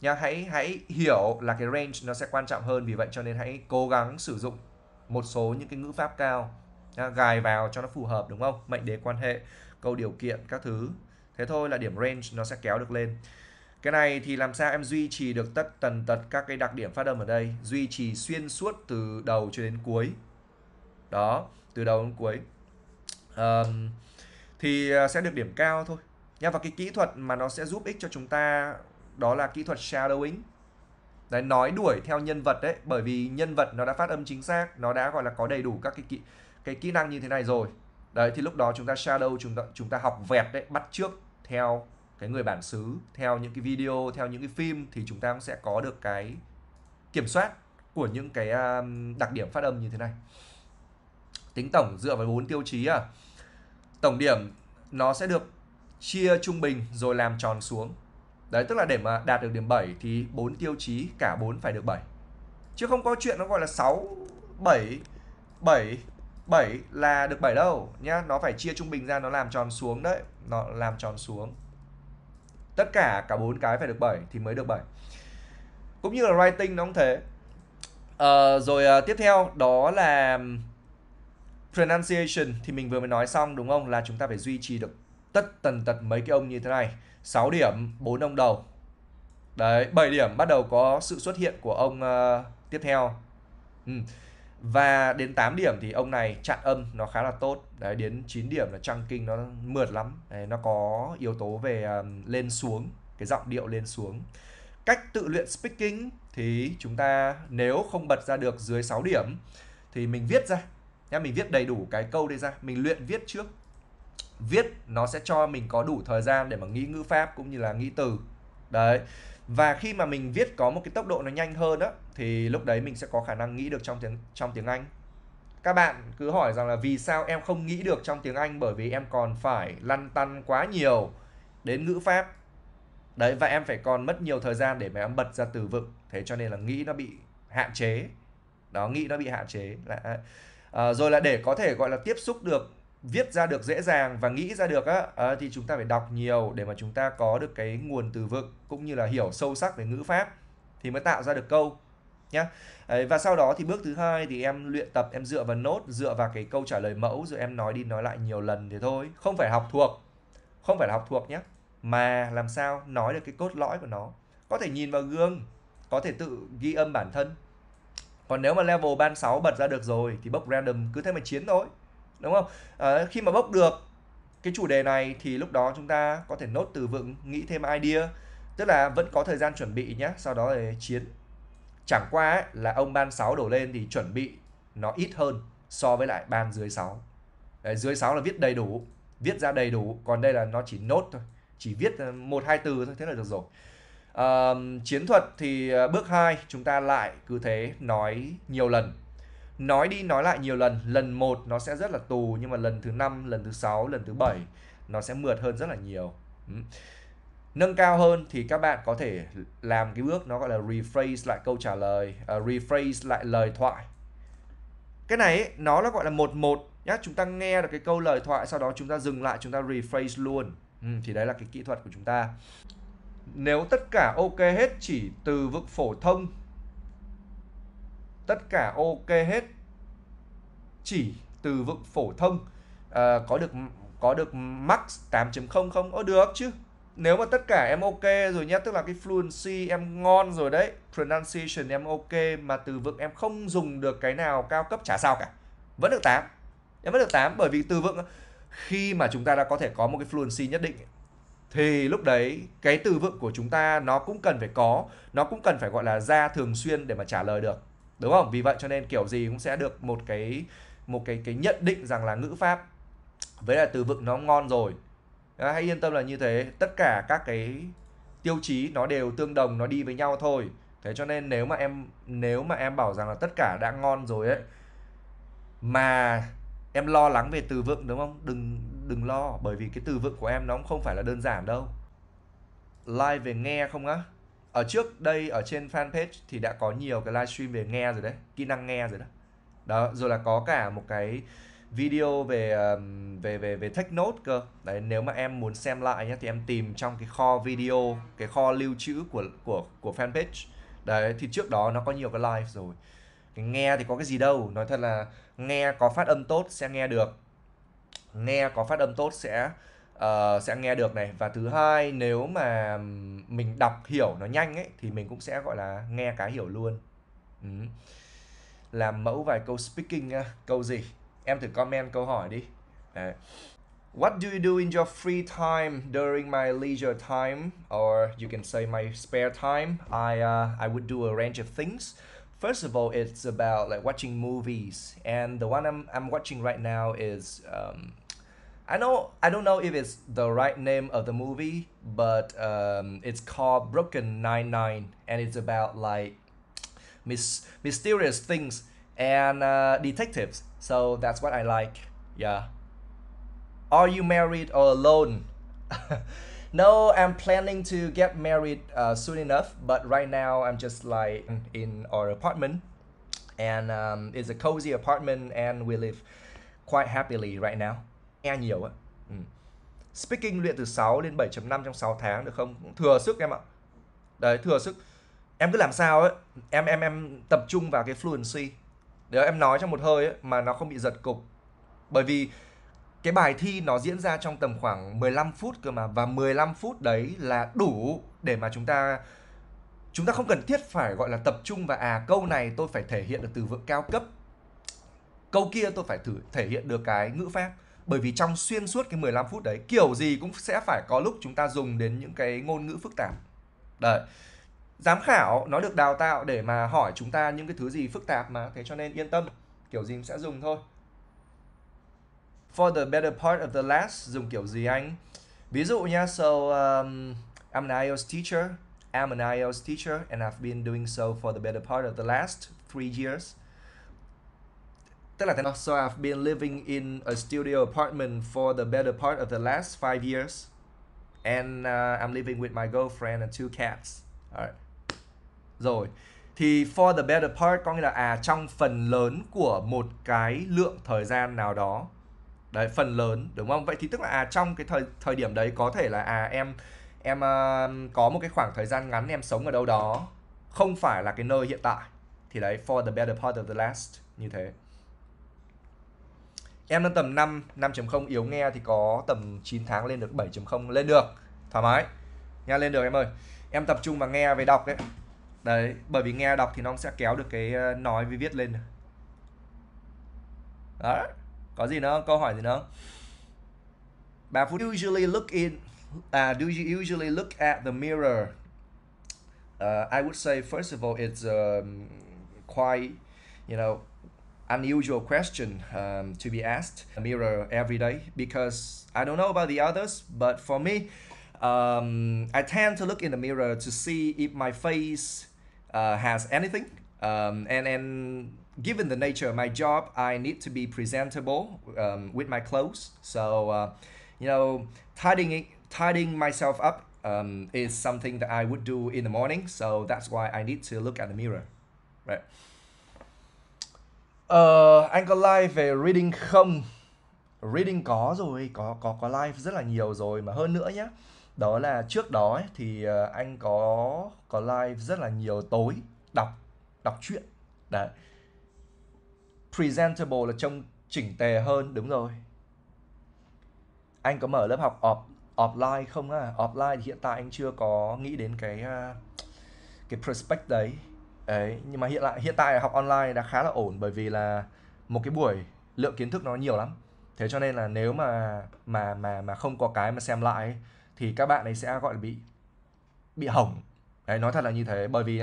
nha hãy hãy hiểu là cái range nó sẽ quan trọng hơn vì vậy cho nên hãy cố gắng sử dụng một số những cái ngữ pháp cao nha, gài vào cho nó phù hợp đúng không mệnh đề quan hệ câu điều kiện các thứ thế thôi là điểm range nó sẽ kéo được lên cái này thì làm sao em duy trì được tất tần tật các cái đặc điểm phát âm ở đây duy trì xuyên suốt từ đầu cho đến cuối đó từ đầu đến cuối um, thì à, sẽ được điểm cao thôi nhá và cái kỹ thuật mà nó sẽ giúp ích cho chúng ta đó là kỹ thuật shadowing đấy nói đuổi theo nhân vật đấy bởi vì nhân vật nó đã phát âm chính xác nó đã gọi là có đầy đủ các cái kỹ cái kỹ năng như thế này rồi đấy thì lúc đó chúng ta shadow chúng ta chúng ta học vẹt đấy bắt trước theo cái người bản xứ theo những cái video theo những cái phim thì chúng ta cũng sẽ có được cái kiểm soát của những cái à, đặc điểm phát âm như thế này tính tổng dựa vào bốn tiêu chí à tổng điểm nó sẽ được chia trung bình rồi làm tròn xuống Đấy tức là để mà đạt được điểm 7 thì bốn tiêu chí cả bốn phải được 7. Chứ không có chuyện nó gọi là 6 7 7 7 là được 7 đâu nhá, nó phải chia trung bình ra nó làm tròn xuống đấy, nó làm tròn xuống. Tất cả cả bốn cái phải được 7 thì mới được 7. Cũng như là writing nó cũng thế. À, rồi à, tiếp theo đó là pronunciation thì mình vừa mới nói xong đúng không là chúng ta phải duy trì được tất tần tật mấy cái ông như thế này 6 điểm, 4 ông đầu. Đấy, 7 điểm bắt đầu có sự xuất hiện của ông uh, tiếp theo. Ừ. Và đến 8 điểm thì ông này chặn âm nó khá là tốt. Đấy đến 9 điểm là kinh nó mượt lắm. Đấy, nó có yếu tố về um, lên xuống, cái giọng điệu lên xuống. Cách tự luyện speaking thì chúng ta nếu không bật ra được dưới 6 điểm thì mình viết ra nhá, mình viết đầy đủ cái câu đây ra, mình luyện viết trước viết nó sẽ cho mình có đủ thời gian để mà nghĩ ngữ pháp cũng như là nghĩ từ đấy và khi mà mình viết có một cái tốc độ nó nhanh hơn á thì lúc đấy mình sẽ có khả năng nghĩ được trong tiếng trong tiếng Anh các bạn cứ hỏi rằng là vì sao em không nghĩ được trong tiếng Anh bởi vì em còn phải lăn tăn quá nhiều đến ngữ pháp đấy và em phải còn mất nhiều thời gian để mà em bật ra từ vựng thế cho nên là nghĩ nó bị hạn chế đó nghĩ nó bị hạn chế là à, rồi là để có thể gọi là tiếp xúc được viết ra được dễ dàng và nghĩ ra được á ờ, thì chúng ta phải đọc nhiều để mà chúng ta có được cái nguồn từ vựng cũng như là hiểu sâu sắc về ngữ pháp thì mới tạo ra được câu nhá và sau đó thì bước thứ hai thì em luyện tập em dựa vào nốt dựa vào cái câu trả lời mẫu rồi em nói đi nói lại nhiều lần thế thôi không phải học thuộc không phải là học thuộc nhé mà làm sao nói được cái cốt lõi của nó có thể nhìn vào gương có thể tự ghi âm bản thân còn nếu mà level ban 6 bật ra được rồi thì bốc random cứ thế mà chiến thôi đúng không à, khi mà bốc được cái chủ đề này thì lúc đó chúng ta có thể nốt từ vựng nghĩ thêm idea tức là vẫn có thời gian chuẩn bị nhé sau đó là chiến chẳng qua ấy, là ông ban 6 đổ lên thì chuẩn bị nó ít hơn so với lại ban dưới 6 Đấy, dưới 6 là viết đầy đủ viết ra đầy đủ còn đây là nó chỉ nốt thôi chỉ viết ờ, một hai từ thôi thế là được rồi à, chiến thuật thì ờ, bước 2 chúng ta lại cứ thế nói nhiều lần nói đi nói lại nhiều lần lần một nó sẽ rất là tù nhưng mà lần thứ năm lần thứ sáu lần thứ bảy nó sẽ mượt hơn rất là nhiều nâng cao hơn thì các bạn có thể làm cái bước nó gọi là rephrase lại câu trả lời uh, rephrase lại lời thoại cái này ấy, nó là gọi là một một nhá chúng ta nghe được cái câu lời thoại sau đó chúng ta dừng lại chúng ta rephrase luôn ừ, thì đấy là cái kỹ thuật của chúng ta nếu tất cả ok hết chỉ từ vựng phổ thông tất cả ok hết chỉ từ vựng phổ thông à, có được có được max 8.0 không có ờ, được chứ nếu mà tất cả em ok rồi nhé tức là cái fluency em ngon rồi đấy pronunciation em ok mà từ vựng em không dùng được cái nào cao cấp chả sao cả vẫn được 8 em vẫn được 8 bởi vì từ vựng khi mà chúng ta đã có thể có một cái fluency nhất định thì lúc đấy cái từ vựng của chúng ta nó cũng cần phải có nó cũng cần phải gọi là ra thường xuyên để mà trả lời được đúng không vì vậy cho nên kiểu gì cũng sẽ được một cái một cái cái nhận định rằng là ngữ pháp với là từ vựng nó ngon rồi hãy yên tâm là như thế tất cả các cái tiêu chí nó đều tương đồng nó đi với nhau thôi thế cho nên nếu mà em nếu mà em bảo rằng là tất cả đã ngon rồi ấy mà em lo lắng về từ vựng đúng không đừng đừng lo bởi vì cái từ vựng của em nó cũng không phải là đơn giản đâu like về nghe không á ở trước đây ở trên fanpage thì đã có nhiều cái livestream về nghe rồi đấy kỹ năng nghe rồi đó đó rồi là có cả một cái video về về về về take note cơ đấy nếu mà em muốn xem lại nhá thì em tìm trong cái kho video cái kho lưu trữ của của của fanpage đấy thì trước đó nó có nhiều cái live rồi cái nghe thì có cái gì đâu nói thật là nghe có phát âm tốt sẽ nghe được nghe có phát âm tốt sẽ uh, sẽ nghe được này và thứ hai nếu mà mình đọc hiểu nó nhanh ấy thì mình cũng sẽ gọi là nghe cái hiểu luôn ừ. làm mẫu vài câu speaking uh, câu gì em thử comment câu hỏi đi Đấy. What do you do in your free time during my leisure time, or you can say my spare time? I uh, I would do a range of things. First of all, it's about like watching movies, and the one I'm I'm watching right now is um, I know I don't know if it's the right name of the movie, but um, it's called Broken Nine Nine, and it's about like mis- mysterious things and uh, detectives. So that's what I like. Yeah. Are you married or alone? no, I'm planning to get married uh, soon enough, but right now I'm just like in our apartment, and um, it's a cozy apartment, and we live quite happily right now. nghe nhiều ấy. Ừ. Speaking luyện từ 6 lên 7.5 trong 6 tháng được không? Thừa sức em ạ. Đấy thừa sức. Em cứ làm sao ấy, em em em tập trung vào cái fluency. Để em nói trong một hơi ấy, mà nó không bị giật cục. Bởi vì cái bài thi nó diễn ra trong tầm khoảng 15 phút cơ mà và 15 phút đấy là đủ để mà chúng ta chúng ta không cần thiết phải gọi là tập trung và à câu này tôi phải thể hiện được từ vựng cao cấp câu kia tôi phải thử thể hiện được cái ngữ pháp bởi vì trong xuyên suốt cái 15 phút đấy kiểu gì cũng sẽ phải có lúc chúng ta dùng đến những cái ngôn ngữ phức tạp đấy giám khảo nó được đào tạo để mà hỏi chúng ta những cái thứ gì phức tạp mà thế cho nên yên tâm kiểu gì cũng sẽ dùng thôi for the better part of the last dùng kiểu gì anh ví dụ nhá so um, I'm an IELTS teacher I'm an IELTS teacher and I've been doing so for the better part of the last three years tức là tên. so I've been living in a studio apartment for the better part of the last five years and uh, I'm living with my girlfriend and two cats Alright. rồi thì for the better part có nghĩa là à trong phần lớn của một cái lượng thời gian nào đó đấy phần lớn đúng không vậy thì tức là à trong cái thời thời điểm đấy có thể là à em em uh, có một cái khoảng thời gian ngắn em sống ở đâu đó không phải là cái nơi hiện tại thì đấy for the better part of the last như thế em nâng tầm 5 5.0 yếu nghe thì có tầm 9 tháng lên được 7.0 lên được thoải mái nha lên được em ơi em tập trung vào nghe về đọc đấy đấy bởi vì nghe đọc thì nó sẽ kéo được cái ờ, nói với viết lên đó có gì nữa câu hỏi gì nữa bà phút usually look in à uh, do you usually look at the mirror uh, I would say first of all it's um, quite you know unusual question um, to be asked mirror every day because I don't know about the others, but for me, um, I tend to look in the mirror to see if my face uh, has anything. Um, and and given the nature of my job, I need to be presentable um, with my clothes. So uh, you know, tidying tidying myself up um, is something that I would do in the morning. So that's why I need to look at the mirror, right? uh, anh có live về reading không reading có rồi có có có live rất là nhiều rồi mà hơn nữa nhé đó là trước đó ấy, thì ờ, anh có có live rất là nhiều tối đọc đọc truyện đấy presentable là trông chỉnh tề hơn đúng rồi anh có mở lớp học off, offline không á offline thì hiện tại anh chưa có nghĩ đến cái ờ, cái prospect đấy đấy nhưng mà hiện lại hiện tại học online đã khá là ổn bởi vì là một cái buổi lượng kiến thức nó nhiều lắm thế cho nên là nếu mà mà mà mà không có cái mà xem lại ấy, thì các bạn ấy sẽ gọi là bị bị hỏng đấy nói thật là như thế bởi vì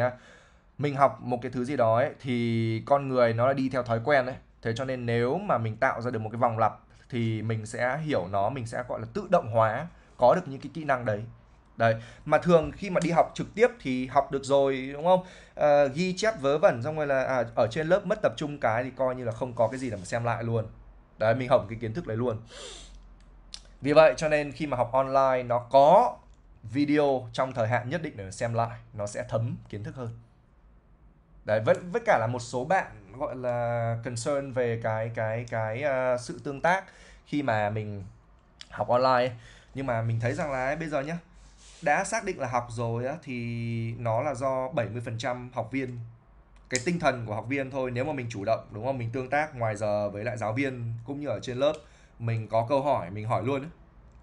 mình học một cái thứ gì đó ấy, thì con người nó là đi theo thói quen đấy thế cho nên nếu mà mình tạo ra được một cái vòng lặp thì mình sẽ hiểu nó mình sẽ gọi là tự động hóa có được những cái kỹ năng đấy đấy mà thường khi mà đi học trực tiếp thì học được rồi đúng không à, ghi chép vớ vẩn xong rồi là à, ở trên lớp mất tập trung cái thì coi như là không có cái gì để mà xem lại luôn đấy mình hỏng cái kiến thức đấy luôn vì vậy cho nên khi mà học online nó có video trong thời hạn nhất định để xem lại nó sẽ thấm kiến thức hơn đấy vẫn với cả là một số bạn gọi là concern về cái cái cái uh, sự tương tác khi mà mình học online ấy. nhưng mà mình thấy rằng là ấy, bây giờ nhá đã xác định là học rồi á, thì nó là do 70% học viên cái tinh thần của học viên thôi nếu mà mình chủ động đúng không mình tương tác ngoài giờ với lại giáo viên cũng như ở trên lớp mình có câu hỏi mình hỏi luôn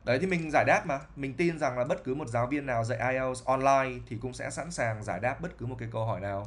đấy thì mình giải đáp mà mình tin rằng là bất cứ một giáo viên nào dạy IELTS online thì cũng sẽ sẵn sàng giải đáp bất cứ một cái câu hỏi nào